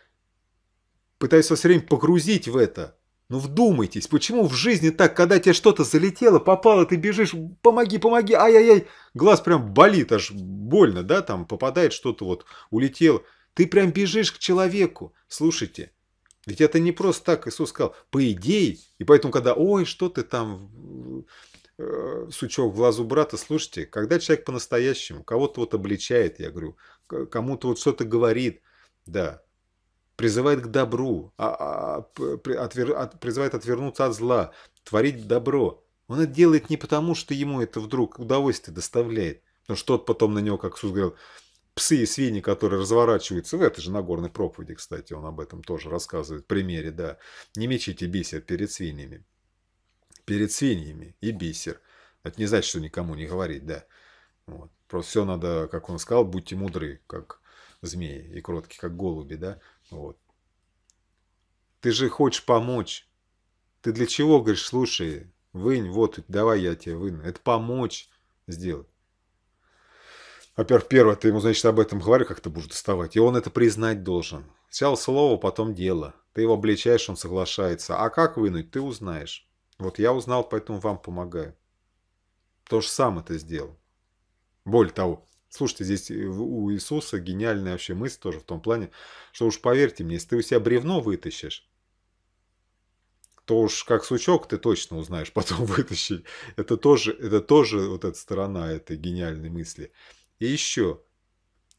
Пытаюсь вас все время погрузить в это. Ну вдумайтесь, почему в жизни так, когда тебе что-то залетело, попало, ты бежишь, помоги, помоги, ай-яй-яй, глаз прям болит, аж больно, да, там попадает что-то вот, улетело. Ты прям бежишь к человеку. Слушайте, ведь это не просто так Иисус сказал, по идее, и поэтому, когда, ой, что ты там, э, сучок в глазу брата, слушайте, когда человек по-настоящему кого-то вот обличает, я говорю, кому-то вот что-то говорит, да, призывает к добру, а, а, отвер, от, призывает отвернуться от зла, творить добро. Он это делает не потому, что ему это вдруг удовольствие доставляет, Но что тот потом на него, как Иисус говорил, псы и свиньи, которые разворачиваются, в этой же Нагорной проповеди, кстати, он об этом тоже рассказывает в примере, да, не мечите бисер перед свиньями, перед свиньями и бисер. Это не значит, что никому не говорить, да. Вот. Просто все надо, как он сказал, будьте мудры, как змеи, и кротки, как голуби, да. Вот. Ты же хочешь помочь. Ты для чего, говоришь, слушай, вынь, вот, давай я тебе выну. Это помочь сделать. Во-первых, первое, ты ему, значит, об этом говорю, как ты будешь доставать. И он это признать должен. Сначала слово, потом дело. Ты его обличаешь, он соглашается. А как вынуть, ты узнаешь. Вот я узнал, поэтому вам помогаю. То же самое ты сделал. Более того, Слушайте, здесь э, у Иисуса гениальная вообще мысль тоже в том плане, что уж поверьте мне, если ты у себя бревно вытащишь, то уж как сучок ты точно узнаешь потом вытащить. Это тоже, это тоже вот эта сторона этой гениальной мысли. И еще,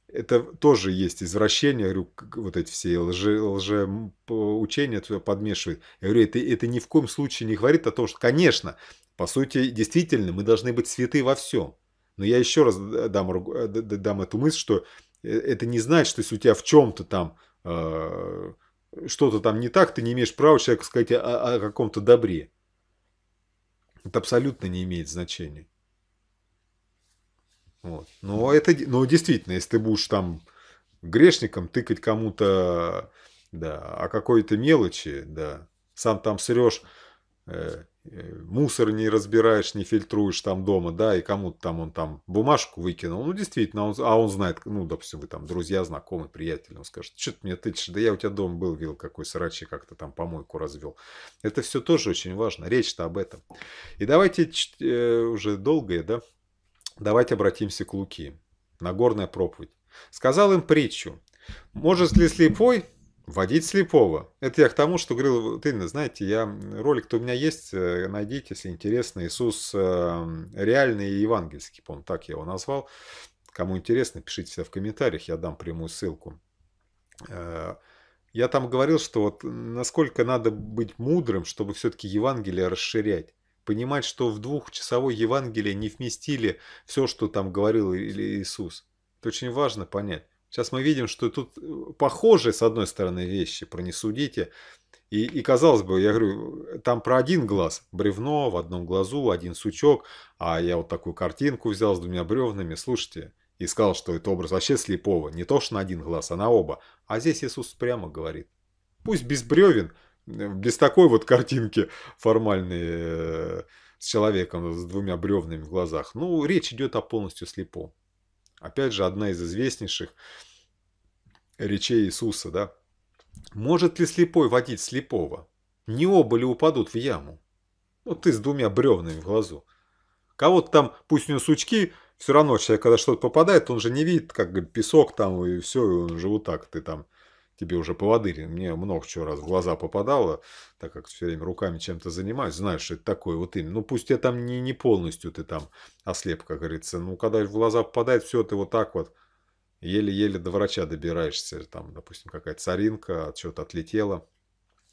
это тоже есть извращение, я говорю, вот эти все лже, лже учения подмешивают. Я говорю, это, это ни в коем случае не говорит о том, что, конечно, по сути, действительно, мы должны быть святы во всем. Но я еще раз э, дам, э, дам эту мысль, что э, это не значит, что если у тебя в чем-то там э, что-то там не так, ты не имеешь права человеку сказать о, о каком-то добре. Это абсолютно не имеет значения. Вот. Но это, но действительно, если ты будешь там грешником тыкать кому-то, да, о какой-то мелочи, да, сам там срешь, э, Э, мусор не разбираешь, не фильтруешь там дома, да, и кому-то там он там бумажку выкинул, ну, действительно, он, а он знает, ну, допустим, вы там друзья, знакомые, приятели, он скажет, что ты мне тычешь, да я у тебя дома был, видел, какой срач, как-то там помойку развел. Это все тоже очень важно, речь-то об этом. И давайте, э, уже долгое, да, давайте обратимся к Луки, Нагорная проповедь. Сказал им притчу, может ли слепой Водить слепого. Это я к тому, что говорил, ты знаете, я ролик-то у меня есть, э, найдите, если интересно, Иисус э, реальный и евангельский, по так я его назвал. Кому интересно, пишите себя в комментариях, я дам прямую ссылку. Э, я там говорил, что вот насколько надо быть мудрым, чтобы все-таки Евангелие расширять. Понимать, что в двухчасовой Евангелии не вместили все, что там говорил Иисус. Это очень важно понять. Сейчас мы видим, что тут э, похожие, с одной стороны, вещи, про не судите. И, и казалось бы, я говорю, э, там про один глаз, бревно в одном глазу, один сучок, а я вот такую картинку взял с двумя бревнами, слушайте, и сказал, что это образ вообще слепого, не то что на один глаз, а на оба. А здесь Иисус прямо говорит, пусть без бревен, э, без такой вот картинки формальной с человеком с двумя бревнами в глазах, ну, речь идет о полностью слепом. Опять же, одна из известнейших речей Иисуса, да? Может ли слепой водить слепого? Не оба ли упадут в яму? Ну, ты с двумя бревнами в глазу. Кого-то там, пусть у него сучки, все равно человек, когда что-то попадает, он же не видит, как песок там и все, и он же вот так ты там тебе уже поводырь. Мне много чего раз в глаза попадало, так как все время руками чем-то занимаюсь, знаешь, что это такое вот именно. Ну, пусть я там не, не полностью ты там ослеп, как говорится, ну, когда в глаза попадает, все, ты вот так вот еле-еле до врача добираешься, там, допустим, какая-то царинка, от чего-то отлетела,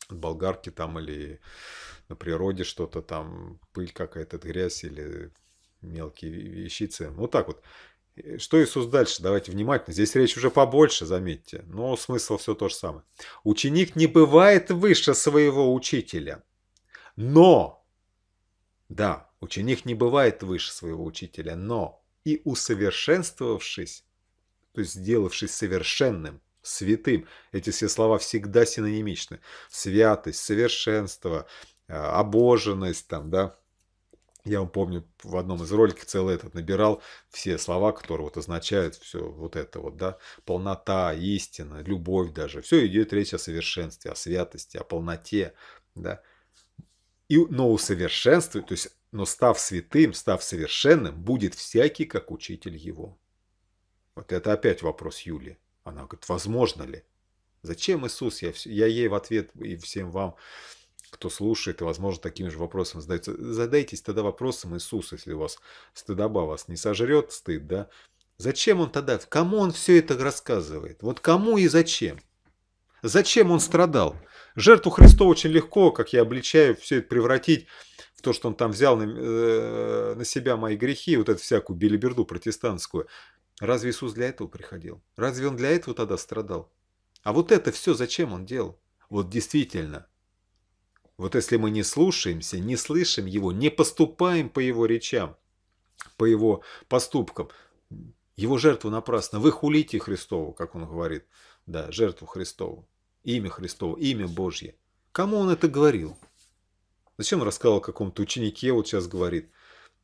от болгарки там или на природе что-то там, пыль какая-то, грязь или мелкие вещицы. Вот так вот. Э, что Иисус дальше? Давайте внимательно. Здесь речь уже побольше, заметьте. Но смысл все то же самое. Ученик не бывает выше своего учителя. Но, да, ученик не бывает выше своего учителя, но и усовершенствовавшись, то есть сделавшись совершенным, святым, эти все слова всегда синонимичны. Святость, совершенство, э, обоженность, там, да, я вам помню, в одном из роликов целый этот набирал все слова, которые вот означают все вот это вот, да, полнота, истина, любовь даже. Все идет речь о совершенстве, о святости, о полноте, да. И, но усовершенствует, то есть, но став святым, став совершенным, будет всякий, как учитель его. Вот это опять вопрос Юли. Она говорит, возможно ли? Зачем Иисус? Я, я ей в ответ и всем вам кто слушает возможно, таким же вопросом задается. Задайтесь тогда вопросом Иисуса, если у вас стыдоба вас не сожрет стыд, да? Зачем он тогда, кому он все это рассказывает? Вот кому и зачем? Зачем он страдал? Жертву Христа очень легко, как я обличаю, все это превратить в то, что он там взял на, э, на себя мои грехи, вот эту всякую билиберду протестантскую. Разве Иисус для этого приходил? Разве он для этого тогда страдал? А вот это все зачем он делал? Вот действительно – вот если мы не слушаемся, не слышим его, не поступаем по его речам, по его поступкам, его жертву напрасно. Вы хулите Христову, как он говорит. Да, жертву Христову. Имя Христово, имя Божье. Кому он это говорил? Зачем он рассказал какому то ученике, вот сейчас говорит,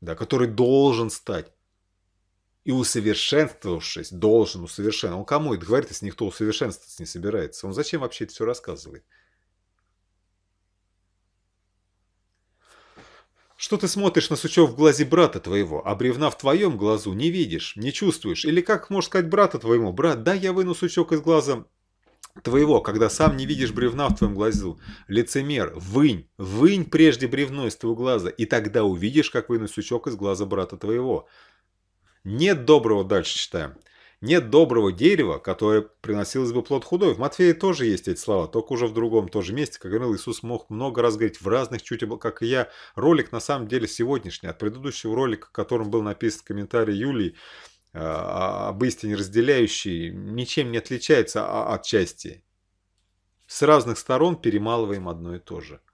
да, который должен стать и усовершенствовавшись, должен усовершенствовать. Он кому это говорит, если никто усовершенствоваться не собирается? Он зачем вообще это все рассказывает? Что ты смотришь на сучок в глазе брата твоего, а бревна в твоем глазу не видишь, не чувствуешь? Или как можешь сказать брату твоему, брат, да я выну сучок из глаза твоего, когда сам не видишь бревна в твоем глазу? Лицемер, вынь, вынь прежде бревно из твоего глаза, и тогда увидишь, как выну сучок из глаза брата твоего. Нет доброго, дальше читаем. Нет доброго дерева, которое приносилось бы плод худой. В Матфея тоже есть эти слова, только уже в другом тоже месте. Как говорил Иисус, мог много раз говорить в разных, чуть как и я. Ролик на самом деле сегодняшний, от предыдущего ролика, в котором был написан комментарий Юлии, а, а, об истине разделяющей, ничем не отличается а, от части. С разных сторон перемалываем одно и то же –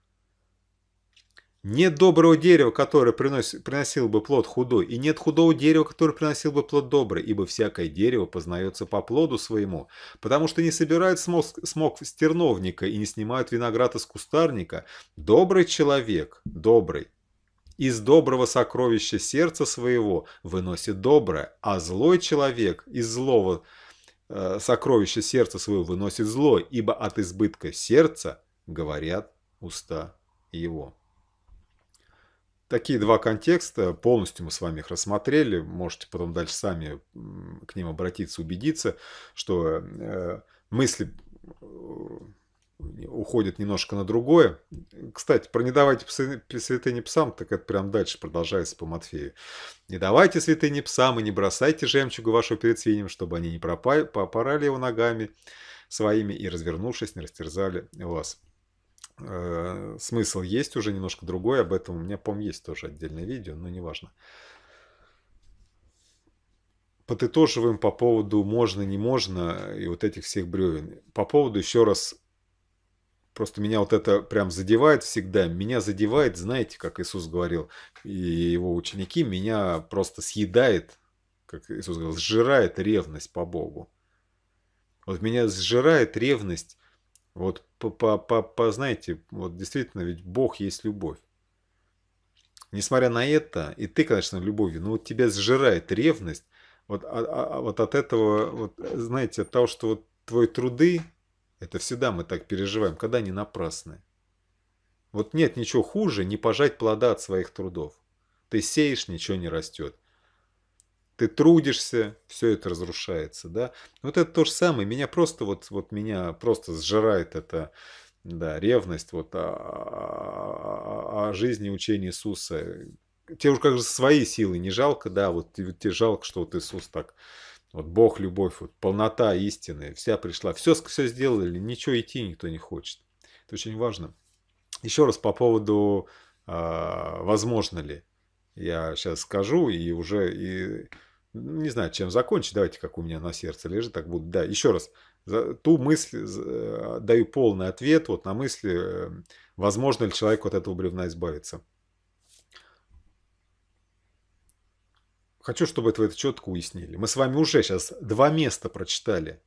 нет доброго дерева, которое приносит, приносил бы плод худой, и нет худого дерева, которое приносил бы плод добрый, ибо всякое дерево познается по плоду своему, потому что не собирают смог, смог стерновника и не снимают виноград из кустарника. Добрый человек, добрый. Из доброго сокровища сердца своего выносит доброе, а злой человек из злого э, сокровища сердца своего выносит зло, ибо от избытка сердца говорят уста его. Такие два контекста полностью мы с вами их рассмотрели. Можете потом дальше сами к ним обратиться, убедиться, что э, мысли э, уходит немножко на другое. Кстати, про «не давайте святыни псам», так это прям дальше продолжается по Матфею. «Не давайте святыни псам и не бросайте жемчугу вашего перед свиньям, чтобы они не пропали, попорали его ногами своими и, развернувшись, не растерзали вас». Э, смысл есть уже немножко другой, об этом у меня, по есть тоже отдельное видео, но неважно. Подытоживаем по поводу можно, не можно и вот этих всех бревен. По поводу еще раз, просто меня вот это прям задевает всегда. Меня задевает, знаете, как Иисус говорил, и его ученики, меня просто съедает, как Иисус говорил, сжирает ревность по Богу. Вот меня сжирает ревность вот, по, по, по, по, знаете, вот действительно, ведь Бог есть любовь. Несмотря на это, и ты, конечно, любовью, но вот тебя сжирает ревность, вот, а, а, а, вот от этого, вот, знаете, от того, что вот твои труды, это всегда мы так переживаем, когда они напрасны. Вот нет ничего хуже, не пожать плода от своих трудов. Ты сеешь, ничего не растет ты трудишься, все это разрушается, да. Вот это то же самое, меня просто вот, вот меня просто сжирает эта да, ревность вот о, о, о жизни учения Иисуса. Тебе уже как же свои силы не жалко, да, вот тебе жалко, что вот Иисус так, вот Бог, любовь, вот полнота истины, вся пришла, все, все сделали, ничего идти никто не хочет. Это очень важно. Еще раз по поводу, а, возможно ли, я сейчас скажу, и уже и не знаю, чем закончить, давайте, как у меня на сердце лежит, так буду. Да, еще раз, за ту мысль, а, даю полный ответ вот на мысли, э, возможно ли человеку от этого бревна избавиться. Хочу, чтобы это вы это четко уяснили. Мы с вами уже сейчас два места прочитали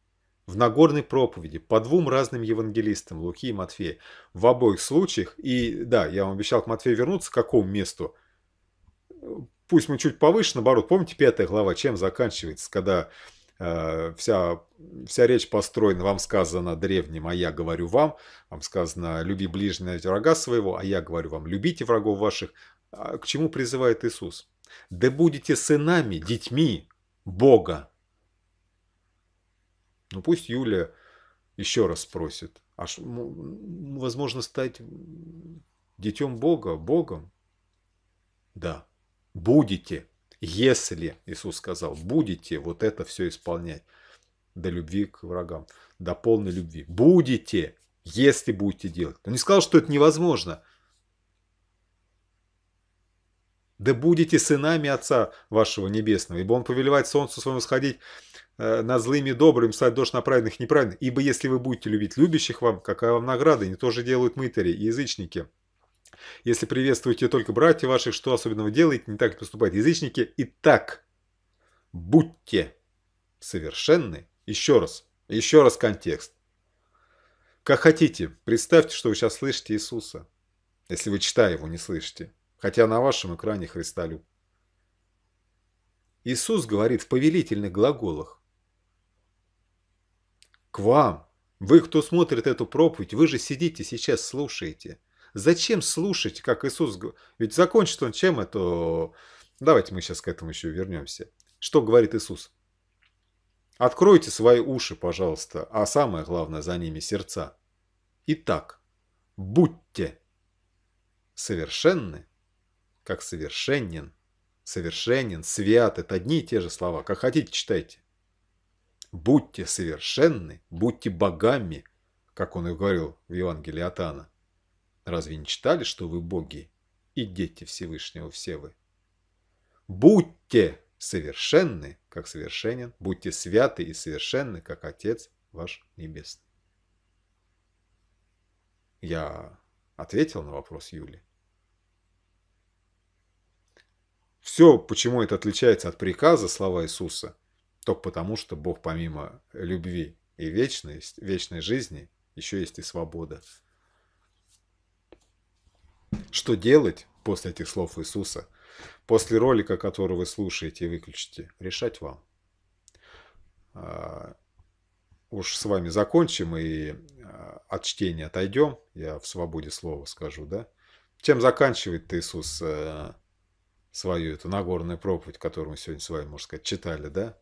в Нагорной проповеди по двум разным евангелистам, Луки и Матфея. В обоих случаях, и да, я вам обещал к Матфею вернуться, к какому месту? пусть мы чуть повыше, наоборот, помните, пятая глава, чем заканчивается, когда э, вся, вся речь построена, вам сказано древним, а я говорю вам, вам сказано люби ближнего врага своего, а я говорю вам, любите врагов ваших. А к чему призывает Иисус? Да будете сынами, детьми Бога. Ну пусть Юля еще раз спросит, а что, возможно стать детем Бога, Богом? Да будете, если, Иисус сказал, будете вот это все исполнять, до любви к врагам, до полной любви. Будете, если будете делать. Он не сказал, что это невозможно. Да будете сынами Отца вашего Небесного, ибо Он повелевает солнцу своему сходить э, на злыми и добрыми, стать дождь на праведных и неправедных. Ибо если вы будете любить любящих вам, какая вам награда, не то же делают мытари и язычники. Если приветствуете только братья ваших, что особенного делаете, не так поступать, язычники. И так, будьте совершенны. Еще раз, еще раз контекст. Как хотите, представьте, что вы сейчас слышите Иисуса, если вы читая его не слышите, хотя на вашем экране Христолюб. Иисус говорит в повелительных глаголах. К вам, вы, кто смотрит эту проповедь, вы же сидите сейчас, слушаете – Зачем слушать, как Иисус... Ведь закончит он чем это? Давайте мы сейчас к этому еще вернемся. Что говорит Иисус? Откройте свои уши, пожалуйста, а самое главное, за ними сердца. Итак, будьте совершенны, как совершенен, совершенен, свят. Это одни и те же слова. Как хотите, читайте. Будьте совершенны, будьте богами, как он и говорил в Евангелии от Анна. Разве не читали, что вы боги и дети Всевышнего все вы? Будьте совершенны, как совершенен, будьте святы и совершенны, как Отец ваш Небесный. Я ответил на вопрос Юли. Все, почему это отличается от приказа, слова Иисуса, только потому, что Бог помимо любви и вечной, вечной жизни еще есть и свобода. Что делать после этих слов Иисуса, после ролика, который вы слушаете и выключите, решать вам. А, уж с вами закончим и а, от чтения отойдем, я в свободе слова скажу, да? Чем заканчивает Иисус э, свою эту Нагорную проповедь, которую мы сегодня с вами, можно сказать, читали, да?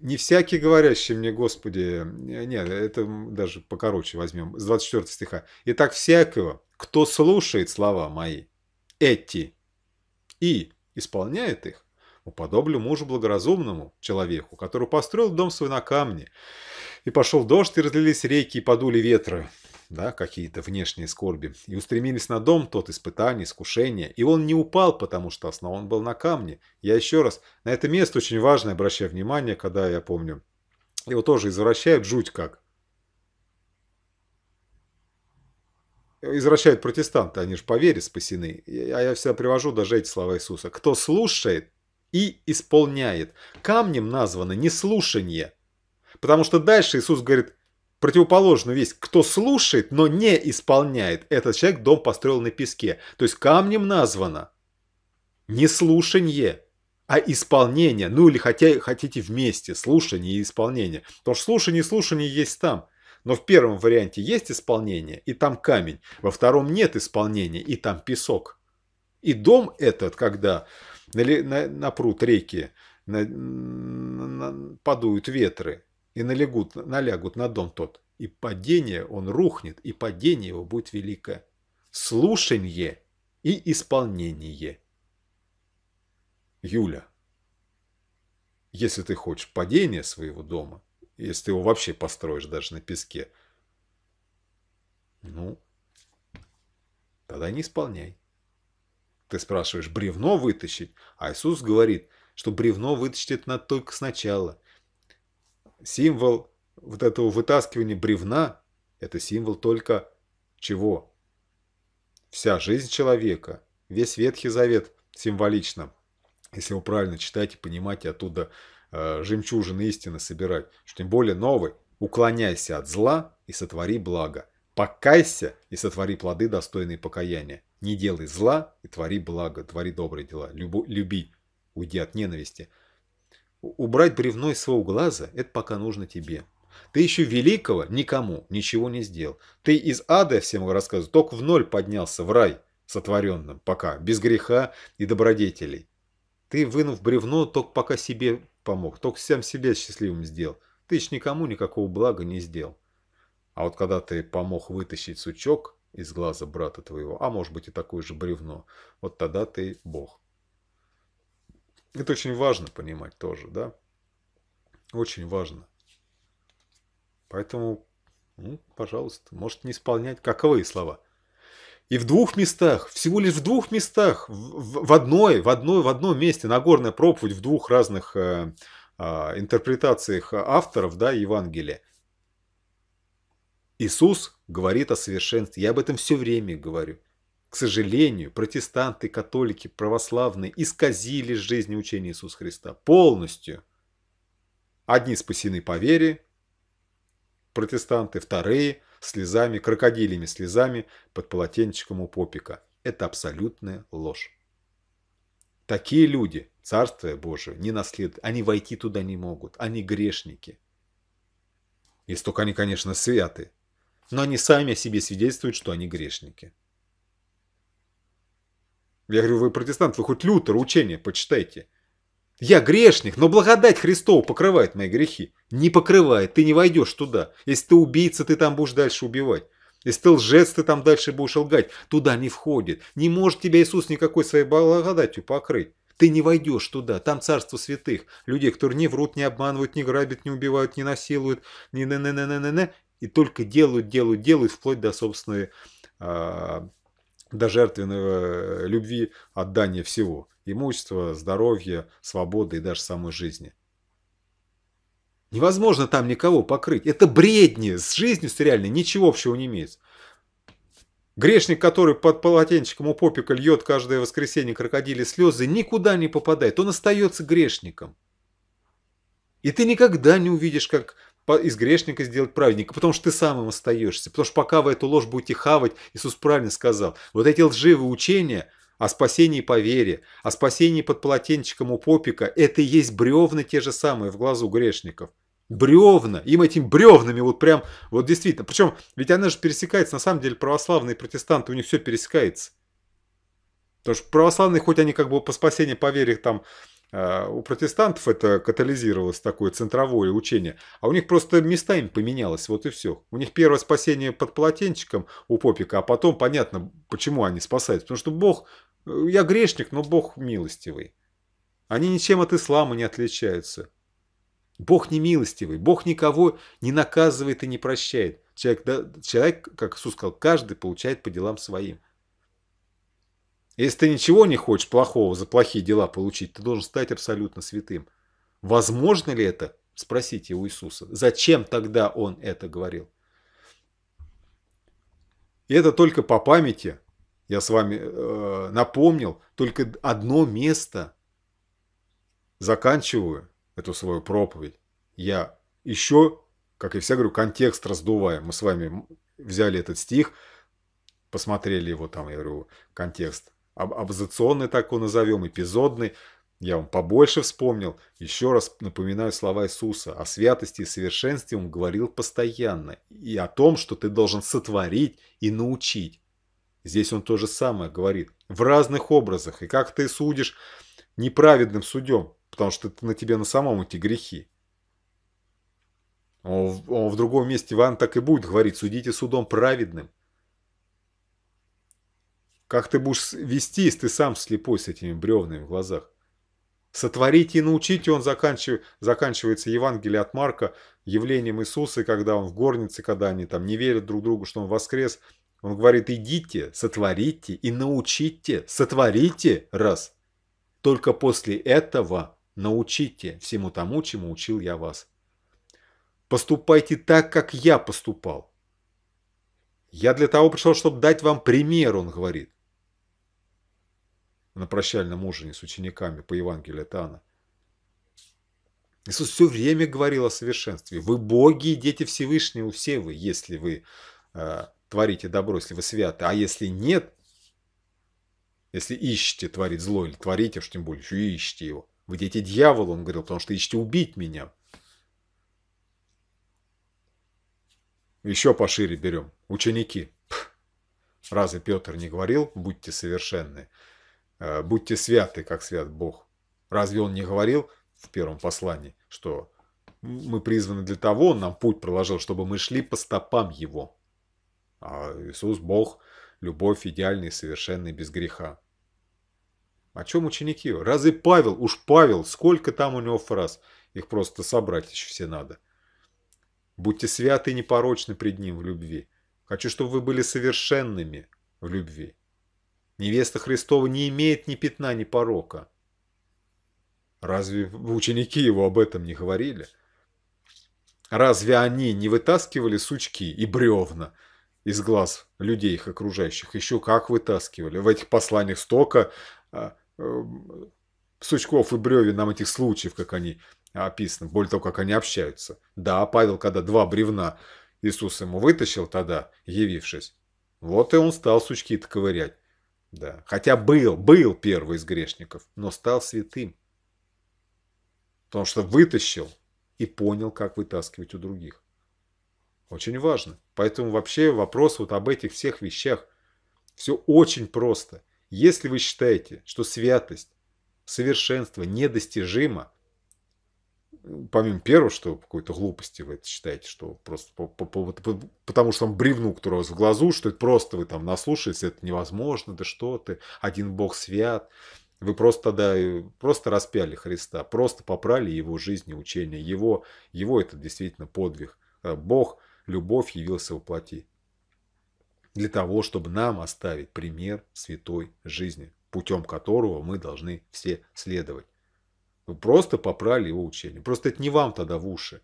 не всякий говорящий мне, Господи, э, нет, это даже покороче возьмем, с 24 стиха. Итак, всякого, кто слушает слова мои, эти, и исполняет их, уподоблю мужу благоразумному человеку, который построил дом свой на камне, и пошел дождь, и разлились реки, и подули ветры, да, какие-то внешние скорби, и устремились на дом тот испытание, искушение, и он не упал, потому что основан был на камне. Я еще раз, на это место очень важно обращаю внимание, когда я помню, его тоже извращают, жуть как. Извращают протестанты, они же по вере спасены. А я всегда привожу даже эти слова Иисуса. Кто слушает и исполняет. Камнем названо не слушание Потому что дальше Иисус говорит, противоположную весть, кто слушает, но не исполняет, этот человек дом построил на песке. То есть камнем названо не слушание, а исполнение. Ну или хотя, хотите вместе, слушание и исполнение. Потому что слушание и слушание есть там. Но в первом варианте есть исполнение, и там камень. Во втором нет исполнения, и там песок. И дом этот, когда на, на, на пруд реки на, на, подуют ветры, и налегут, налягут на дом тот. И падение он рухнет, и падение его будет великое. Слушанье и исполнение. Юля, если ты хочешь падение своего дома, если ты его вообще построишь даже на песке, ну, тогда не исполняй. Ты спрашиваешь, бревно вытащить? А Иисус говорит, что бревно вытащить это надо только сначала – символ вот этого вытаскивания бревна – это символ только чего? Вся жизнь человека, весь Ветхий Завет символично. Если вы правильно читаете, понимаете, оттуда э, жемчужины истины собирать. Что тем более новый. Уклоняйся от зла и сотвори благо. Покайся и сотвори плоды, достойные покаяния. Не делай зла и твори благо, твори добрые дела. Любу, люби, уйди от ненависти убрать бревно из своего глаза – это пока нужно тебе. Ты еще великого никому ничего не сделал. Ты из ада, всем рассказываю, только в ноль поднялся, в рай сотворенным пока, без греха и добродетелей. Ты, вынув бревно, только пока себе помог, только сам себе счастливым сделал. Ты ж никому никакого блага не сделал. А вот когда ты помог вытащить сучок из глаза брата твоего, а может быть и такое же бревно, вот тогда ты Бог. Это очень важно понимать тоже, да? Очень важно. Поэтому, ну, пожалуйста, может не исполнять каковые слова. И в двух местах, всего лишь в двух местах, в, в одной, в одной, в одном месте, Нагорная проповедь в двух разных э, э, интерпретациях авторов, да, Евангелия. Иисус говорит о совершенстве. Я об этом все время говорю. К сожалению, протестанты, католики, православные исказили жизнь и учение Иисуса Христа полностью. Одни спасены по вере, протестанты, вторые слезами, крокодилями слезами под полотенчиком у попика. Это абсолютная ложь. Такие люди Царствие Божие не наследуют. Они войти туда не могут. Они грешники. Если только они, конечно, святы. Но они сами о себе свидетельствуют, что они грешники. Я говорю, вы протестант, вы хоть Лютер учение почитайте. Я грешник, но благодать Христова покрывает мои грехи. Не покрывает, ты не войдешь туда. Если ты убийца, ты там будешь дальше убивать. Если ты лжец, ты там дальше будешь лгать. Туда не входит. Не может тебя Иисус никакой своей благодатью покрыть. Ты не войдешь туда, там царство святых, людей, которые не врут, не обманывают, не грабят, не убивают, не насилуют, не не не не не не, -не. и только делают, делают, делают, вплоть до собственной а, до жертвенного э, любви отдания всего – имущества, здоровья, свободы и даже самой жизни. Невозможно там никого покрыть. Это бредни. С жизнью с реальной ничего общего не имеет. Грешник, который под полотенчиком у попика льет каждое воскресенье крокодили слезы, никуда не попадает. Он остается грешником. И ты никогда не увидишь, как из грешника сделать праведника, потому что ты сам им остаешься. Потому что пока вы эту ложь будете хавать, Иисус правильно сказал, вот эти лживые учения о спасении по вере, о спасении под полотенчиком у попика, это и есть бревна те же самые в глазу грешников. Бревна, им этим бревнами вот прям, вот действительно. Причем, ведь она же пересекается, на самом деле православные протестанты, у них все пересекается. Потому что православные, хоть они как бы по спасению по вере там а, у протестантов это катализировалось такое центровое учение, а у них просто местами поменялось, вот и все. У них первое спасение под полотенчиком у попика, а потом понятно, почему они спасаются. Потому что Бог, э, я грешник, но Бог милостивый. Они ничем от ислама не отличаются. Бог не милостивый, Бог никого не наказывает и не прощает. Человек, да, человек, как Иисус сказал, каждый получает по делам своим. Если ты ничего не хочешь плохого за плохие дела получить, ты должен стать абсолютно святым. Возможно ли это? Спросите у Иисуса. Зачем тогда он это говорил? И это только по памяти, я с вами э, напомнил, только одно место. Заканчиваю эту свою проповедь. Я еще, как и все говорю, контекст раздуваем. Мы с вами взяли этот стих, посмотрели его там, я говорю, контекст абзационный, так его назовем, эпизодный. Я вам побольше вспомнил. Еще раз напоминаю слова Иисуса. О святости и совершенстве он говорил постоянно. И о том, что ты должен сотворить и научить. Здесь он то же самое говорит. В разных образах. И как ты судишь неправедным судем. Потому что это на тебе на самом эти грехи. Он, он в другом месте Иван так и будет говорить. Судите судом праведным. Как ты будешь вестись, ты сам слепой с этими бревнами в глазах. Сотворить и научить он заканчив... заканчивается Евангелие от Марка явлением Иисуса, когда он в горнице, когда они там не верят друг другу, что он воскрес. Он говорит, идите, сотворите и научите, сотворите раз. Только после этого научите всему тому, чему учил я вас. Поступайте так, как я поступал. Я для того пришел, чтобы дать вам пример, он говорит на прощальном ужине с учениками по Евангелию от Иоанна. Иисус все время говорил о совершенстве. Вы боги и дети Всевышнего, все вы, если вы э, творите добро, если вы святы. А если нет, если ищете творить зло или творите, уж тем более, еще и ищете его. Вы дети дьявола, он говорил, потому что ищете убить меня. Еще пошире берем. Ученики. Разве Петр не говорил, будьте совершенны? Э, будьте святы, как свят Бог. Разве он не говорил в первом послании, что мы призваны для того, он нам путь проложил, чтобы мы шли по стопам его. А Иисус Бог, любовь идеальная совершенная без греха. О чем ученики? Разве Павел, уж Павел, сколько там у него фраз, их просто собрать еще все надо. Будьте святы и непорочны пред ним в любви. Хочу, чтобы вы были совершенными в любви. Невеста Христова не имеет ни пятна, ни порока. Разве ученики его об этом не говорили? Разве они не вытаскивали сучки и бревна из глаз людей их окружающих? Еще как вытаскивали. В этих посланиях столько а, эм, сучков и бревен нам этих случаев, как они описаны, более того, как они общаются. Да, Павел, когда два бревна Иисус ему вытащил тогда, явившись, вот и он стал сучки-то ковырять. Да. Хотя был, был первый из грешников, но стал святым. Потому что вытащил и понял, как вытаскивать у других. Очень важно. Поэтому вообще вопрос вот об этих всех вещах. Все очень просто. Если вы считаете, что святость, совершенство недостижимо – помимо первого, что какой-то глупости вы это считаете, что просто по, по, по, потому что он бревну, который у вас в глазу, что это просто вы там наслушались, это невозможно, да что ты, один бог свят. Вы просто тогда просто распяли Христа, просто поправили его жизнь и учение. Его, его это действительно подвиг. Э, бог, любовь явился во плоти. Для того, чтобы нам оставить пример святой жизни, путем которого мы должны все следовать. Вы просто попрали его учение. Просто это не вам тогда в уши.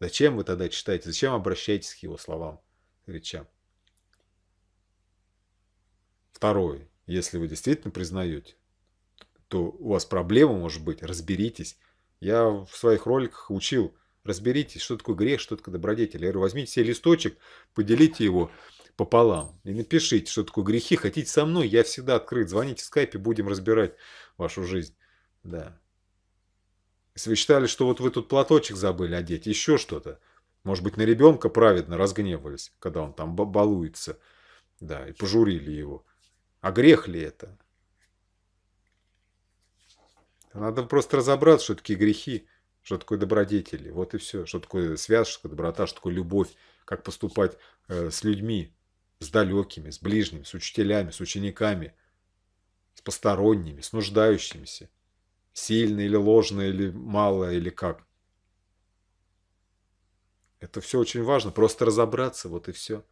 Зачем вы тогда читаете? Зачем обращаетесь к его словам, к речам? Второе. Если вы действительно признаете, то у вас проблема может быть, разберитесь. Я в своих роликах учил, разберитесь, что такое грех, что такое добродетель. Я говорю, возьмите себе листочек, поделите его пополам и напишите, что такое грехи. Хотите со мной, я всегда открыт. Звоните в скайпе, будем разбирать вашу жизнь. Да. Если вы считали, что вот вы тут платочек забыли одеть, еще что-то. Может быть, на ребенка праведно разгневались, когда он там балуется. Да, и пожурили его. А грех ли это? Надо просто разобраться, что такие грехи, что такое добродетели. Вот и все. Что такое связь, что такое доброта, что такое любовь. Как поступать э, с людьми, с далекими, с ближними, с учителями, с учениками, с посторонними, с нуждающимися сильно или ложно, или мало, или как. Это все очень важно, просто разобраться, вот и все.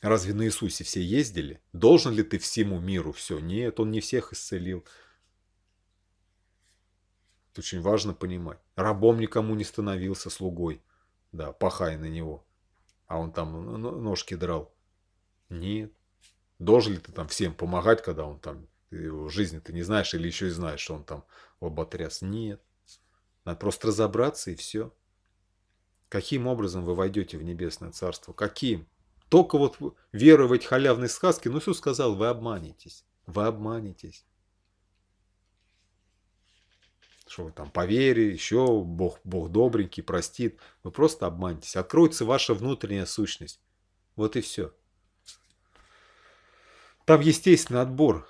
Разве на Иисусе все ездили? Должен ли ты всему миру все? Нет, он не всех исцелил. Это очень важно понимать. Рабом никому не становился слугой. Да, пахай на него. А он там ножки драл. Нет. Должен ли ты там всем помогать, когда он там его жизни ты не знаешь или еще и знаешь, что он там лоботряс. Нет. Надо просто разобраться и все. Каким образом вы войдете в небесное царство? Каким? Только вот веровать халявные сказки, ну Иисус сказал, вы обманетесь. Вы обманетесь. Что вы там по еще Бог, Бог добренький, простит. Вы просто обманетесь. Откроется ваша внутренняя сущность. Вот и все. Там естественный отбор.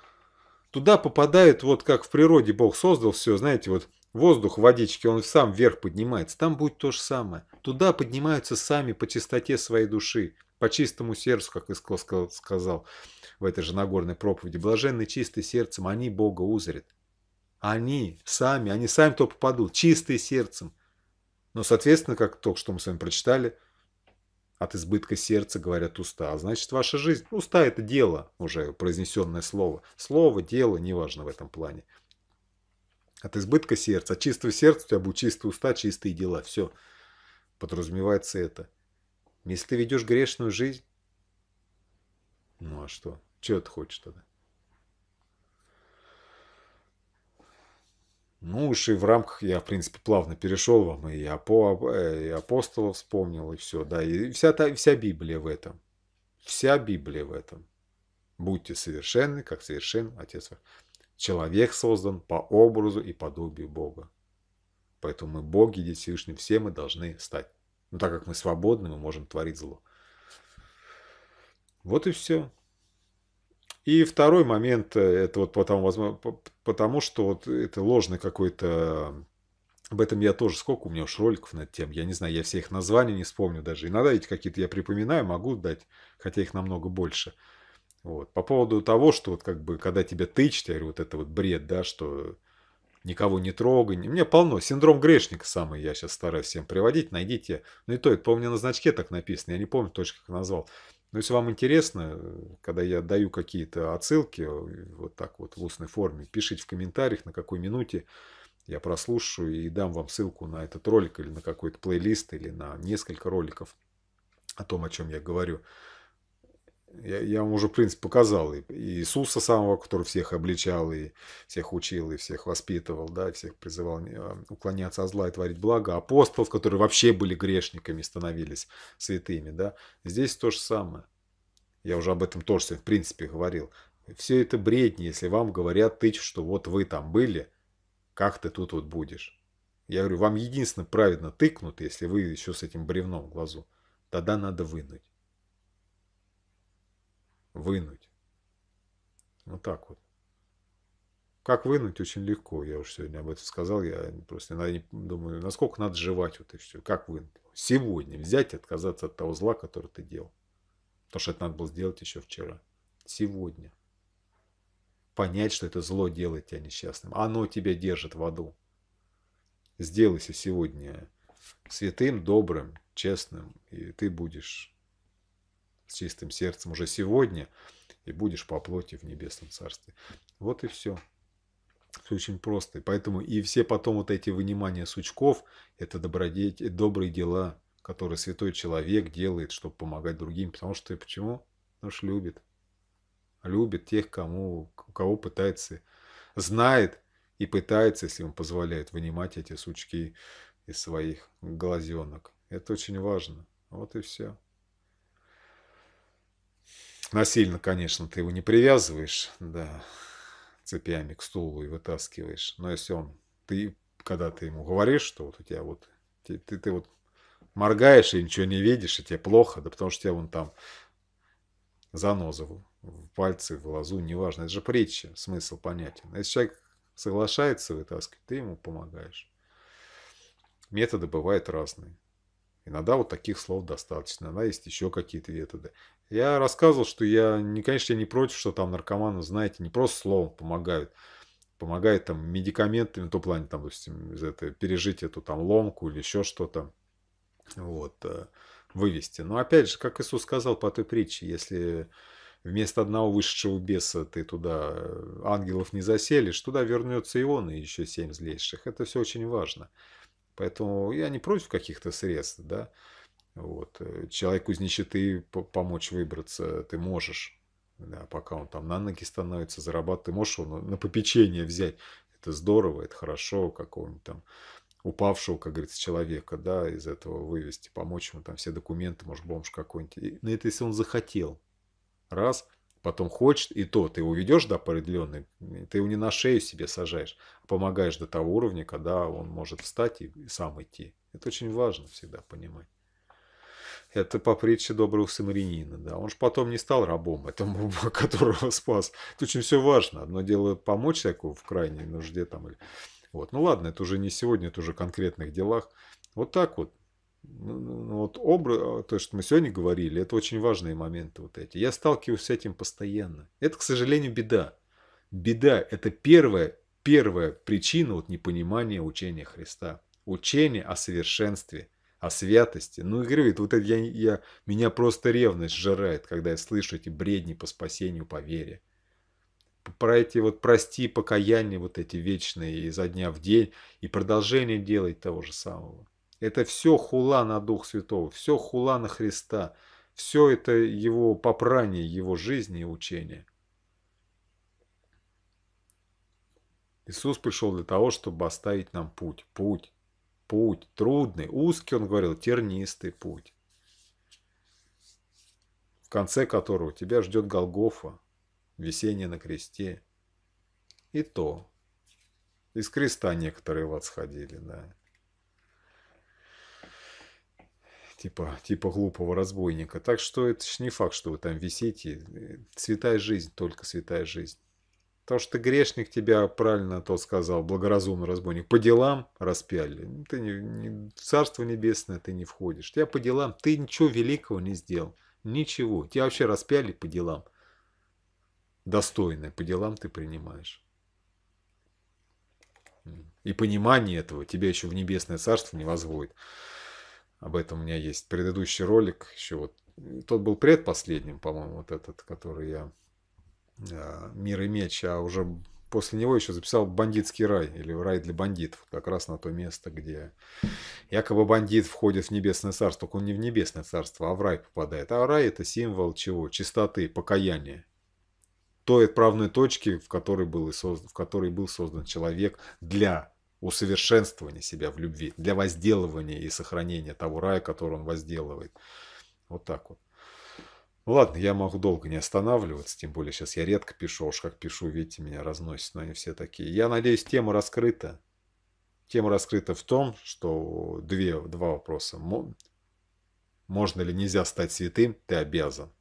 Туда попадает, вот как в природе Бог создал все, знаете, вот воздух в водичке, он сам вверх поднимается. Там будет то же самое. Туда поднимаются сами по чистоте своей души, по чистому сердцу, как Искос сказал в этой же Нагорной проповеди. Блаженные чистым сердцем, они Бога узрят. Они сами, они сами то попадут, чистые сердцем. Но, соответственно, как только что мы с вами прочитали – от избытка сердца говорят уста. а Значит, ваша жизнь, уста – это дело, уже произнесенное слово. Слово, дело, неважно в этом плане. От избытка сердца. От чистого сердца у тебя будут чистые уста, чистые дела. Все. Подразумевается это. Если ты ведешь грешную жизнь, ну а что? Чего ты хочешь тогда? Ну уж и в рамках я, в принципе, плавно перешел вам и, апо, э, и апостолов вспомнил, и все, да, и вся, та, вся Библия в этом. Вся Библия в этом. Будьте совершенны, как совершен Отец ваш. Человек создан по образу и подобию Бога. Поэтому мы, боги, дети Всевышнего, все мы должны стать. Но так как мы свободны, мы можем творить зло. Вот и все. И второй момент, э, это вот потому, возможно, потому что вот это ложный какой-то об этом я тоже, сколько у меня уж роликов над тем, я не знаю, я все их названия не вспомню даже. Иногда эти какие-то я припоминаю, могу дать, хотя их намного больше. Вот. По поводу того, что вот как бы, когда тебя тычут, я говорю, вот это вот бред, да, что никого не трогай. Мне полно. Синдром грешника самый я сейчас стараюсь всем приводить. Найдите. Ну и то, это, помню, на значке так написано. Я не помню точно, как назвал. Но если вам интересно, когда я даю какие-то отсылки э, вот так вот в устной форме, пишите в комментариях, на какой минуте я прослушаю и дам вам ссылку на этот ролик или на какой-то плейлист или на несколько роликов о том, о чем я говорю. Я, я вам уже принцип показал. И Иисуса самого, который всех обличал, и всех учил, и всех воспитывал, да, и всех призывал э, уклоняться от зла и творить благо. Апостолов, которые вообще были грешниками, становились святыми. Да. Здесь то же самое. Я уже об этом тоже, в принципе, говорил. Все это бредни, если вам говорят тыч, что вот вы там были, как ты тут вот будешь. Я говорю, вам единственно праведно тыкнут, если вы еще с этим бревном в глазу. Тогда надо вынуть вынуть. Вот так вот. Как вынуть очень легко, я уже сегодня об этом сказал, я просто иногда не думаю, насколько надо жевать вот и все, как вынуть. Сегодня взять и отказаться от того зла, который ты делал. Потому что это надо было сделать еще вчера. Сегодня. Понять, что это зло делает тебя несчастным. Оно тебя держит в аду. Сделайся сегодня святым, добрым, честным, и ты будешь с чистым сердцем уже сегодня, и будешь по плоти в небесном царстве. Вот и все. Все очень просто. И поэтому и все потом вот эти вынимания сучков – это добродетель, добрые дела, которые святой человек делает, чтобы помогать другим. Потому что почему? Потому что любит. Любит тех, кому, у кого пытается, знает и пытается, если он позволяет, вынимать эти сучки из своих глазенок. Это очень важно. Вот и все. Насильно, конечно, ты его не привязываешь, да, цепями к стулу и вытаскиваешь. Но если он, ты, когда ты ему говоришь, что вот у тебя вот, ты, ты, ты вот моргаешь и ничего не видишь, и тебе плохо, да потому что тебе вон там заноза в пальцы, в глазу, неважно. Это же притча, смысл понятен. А если человек соглашается вытаскивать, ты ему помогаешь. Методы бывают разные. Иногда вот таких слов достаточно. Иногда есть еще какие-то методы. Я рассказывал, что я, не, конечно, я не против, что там наркоманы, знаете, не просто словом помогают. Помогают там медикаментами, в том плане, там, допустим, из это, пережить эту там ломку или еще что-то. Вот, э, вывести. Но опять же, как Иисус сказал по той притче, если вместо одного вышедшего беса ты туда э, ангелов не заселишь, туда вернется и он, и еще семь злейших. Это все очень важно. Поэтому я не против каких-то средств, да. Вот. Э, человеку из нищеты помочь выбраться ты можешь. Да, пока он там на ноги становится, зарабатывает, ты можешь его на попечение взять. Это здорово, это хорошо, какого-нибудь там упавшего, как говорится, человека, да, из этого вывести, помочь ему там все документы, может, бомж какой-нибудь. Но это если он захотел. Раз, потом хочет, и то ты его ведешь до определенной, ты его не на шею себе сажаешь, а помогаешь до того уровня, когда он может встать и сам идти. Это очень важно всегда понимать это по притче доброго самарянина, да, он же потом не стал рабом этому, которого спас. Это очень все важно. Одно дело помочь человеку в крайней нужде там или... Вот, ну ладно, это уже не сегодня, это уже конкретных делах. Вот так вот. Ну, ну, ну вот образ, то, что мы сегодня говорили, это очень важные моменты вот эти. Я сталкиваюсь с этим постоянно. Это, к сожалению, беда. Беда – это первая, первая причина вот непонимания учения Христа. Учение о совершенстве – о святости. Ну, и говорит вот это я, я, меня просто ревность сжирает, когда я слышу эти бредни по спасению, по вере. Про эти вот прости, покаяние вот эти вечные изо дня в день и продолжение делать того же самого. Это все хула на Дух Святого, все хула на Христа, все это его попрание, его жизни и учения. Иисус пришел для того, чтобы оставить нам путь, путь, путь трудный, узкий, он говорил, тернистый путь, в конце которого тебя ждет Голгофа, висение на кресте. И то. Из креста некоторые в да. Типа, типа глупого разбойника. Так что это ж не факт, что вы там висите. Э, святая жизнь, только святая жизнь. Потому что ты грешник, тебя правильно тот сказал, благоразумный разбойник. По делам распяли. Ну, ты не, не, Царство Небесное ты не входишь. Я по делам, ты ничего великого не сделал. Ничего. Тебя вообще распяли по делам. Достойное по делам ты принимаешь. И понимание этого тебя еще в небесное царство не возводит. Об этом у меня есть предыдущий ролик. Еще вот тот был предпоследним, по-моему, вот этот, который я а, «Мир и меч», а уже после него еще записал «Бандитский рай» или «Рай для бандитов», как раз на то место, где якобы бандит входит в небесное царство, только он не в небесное царство, а в рай попадает. А рай – это символ чего? Чистоты, покаяния той отправной точки, в которой был, и создан, в которой был создан человек для усовершенствования себя в любви, для возделывания и сохранения того рая, который он возделывает. Вот так вот. Ладно, я могу долго не останавливаться, тем более сейчас я редко пишу, а уж как пишу, видите, меня разносят, но они все такие. Я надеюсь, тема раскрыта. Тема раскрыта в том, что две, два вопроса. Можно ли нельзя стать святым? Ты обязан.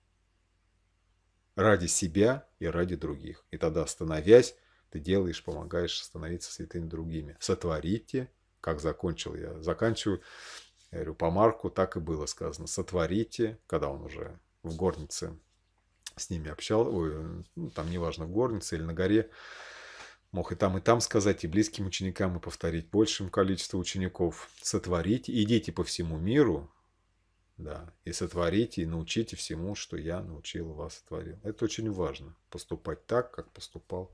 Ради себя и ради других. И тогда, становясь, ты делаешь, помогаешь становиться святыми другими. Сотворите, как закончил я, заканчиваю, я говорю, по Марку так и было сказано, сотворите, когда он уже в горнице с ними общал, ну, там неважно, в горнице или на горе, мог и там, и там сказать, и близким ученикам, и повторить большим количеству учеников, сотворить, идите по всему миру, да, и сотворите, и научите всему, что я научил вас сотворил. Это очень важно, поступать так, как поступал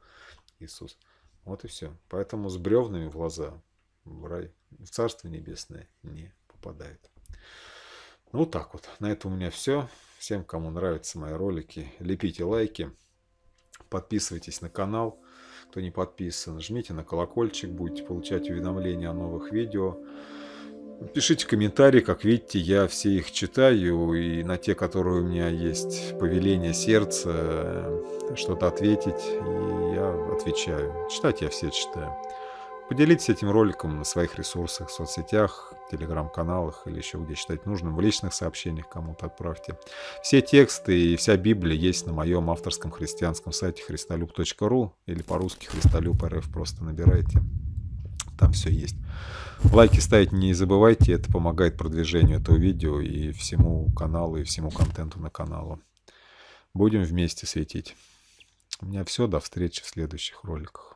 Иисус. Вот и все. Поэтому с бревнами в глаза в рай, в Царство Небесное не попадает. Ну, так вот. На этом у меня все всем, кому нравятся мои ролики. Лепите лайки, подписывайтесь на канал, кто не подписан. Жмите на колокольчик, будете получать уведомления о новых видео. Пишите комментарии, как видите, я все их читаю, и на те, которые у меня есть повеление сердца, э, что-то ответить, я отвечаю. Читать я все читаю. Поделитесь этим роликом на своих ресурсах, соцсетях, телеграм-каналах или еще где считать нужным, в личных сообщениях кому-то отправьте. Все тексты и вся Библия есть на моем авторском христианском сайте христолюб.ру или по-русски христолюб.рф просто набирайте. Там все есть. Лайки ставить не забывайте, это помогает продвижению этого видео и всему каналу, и всему контенту на каналу. Будем вместе светить. У меня все, до встречи в следующих роликах.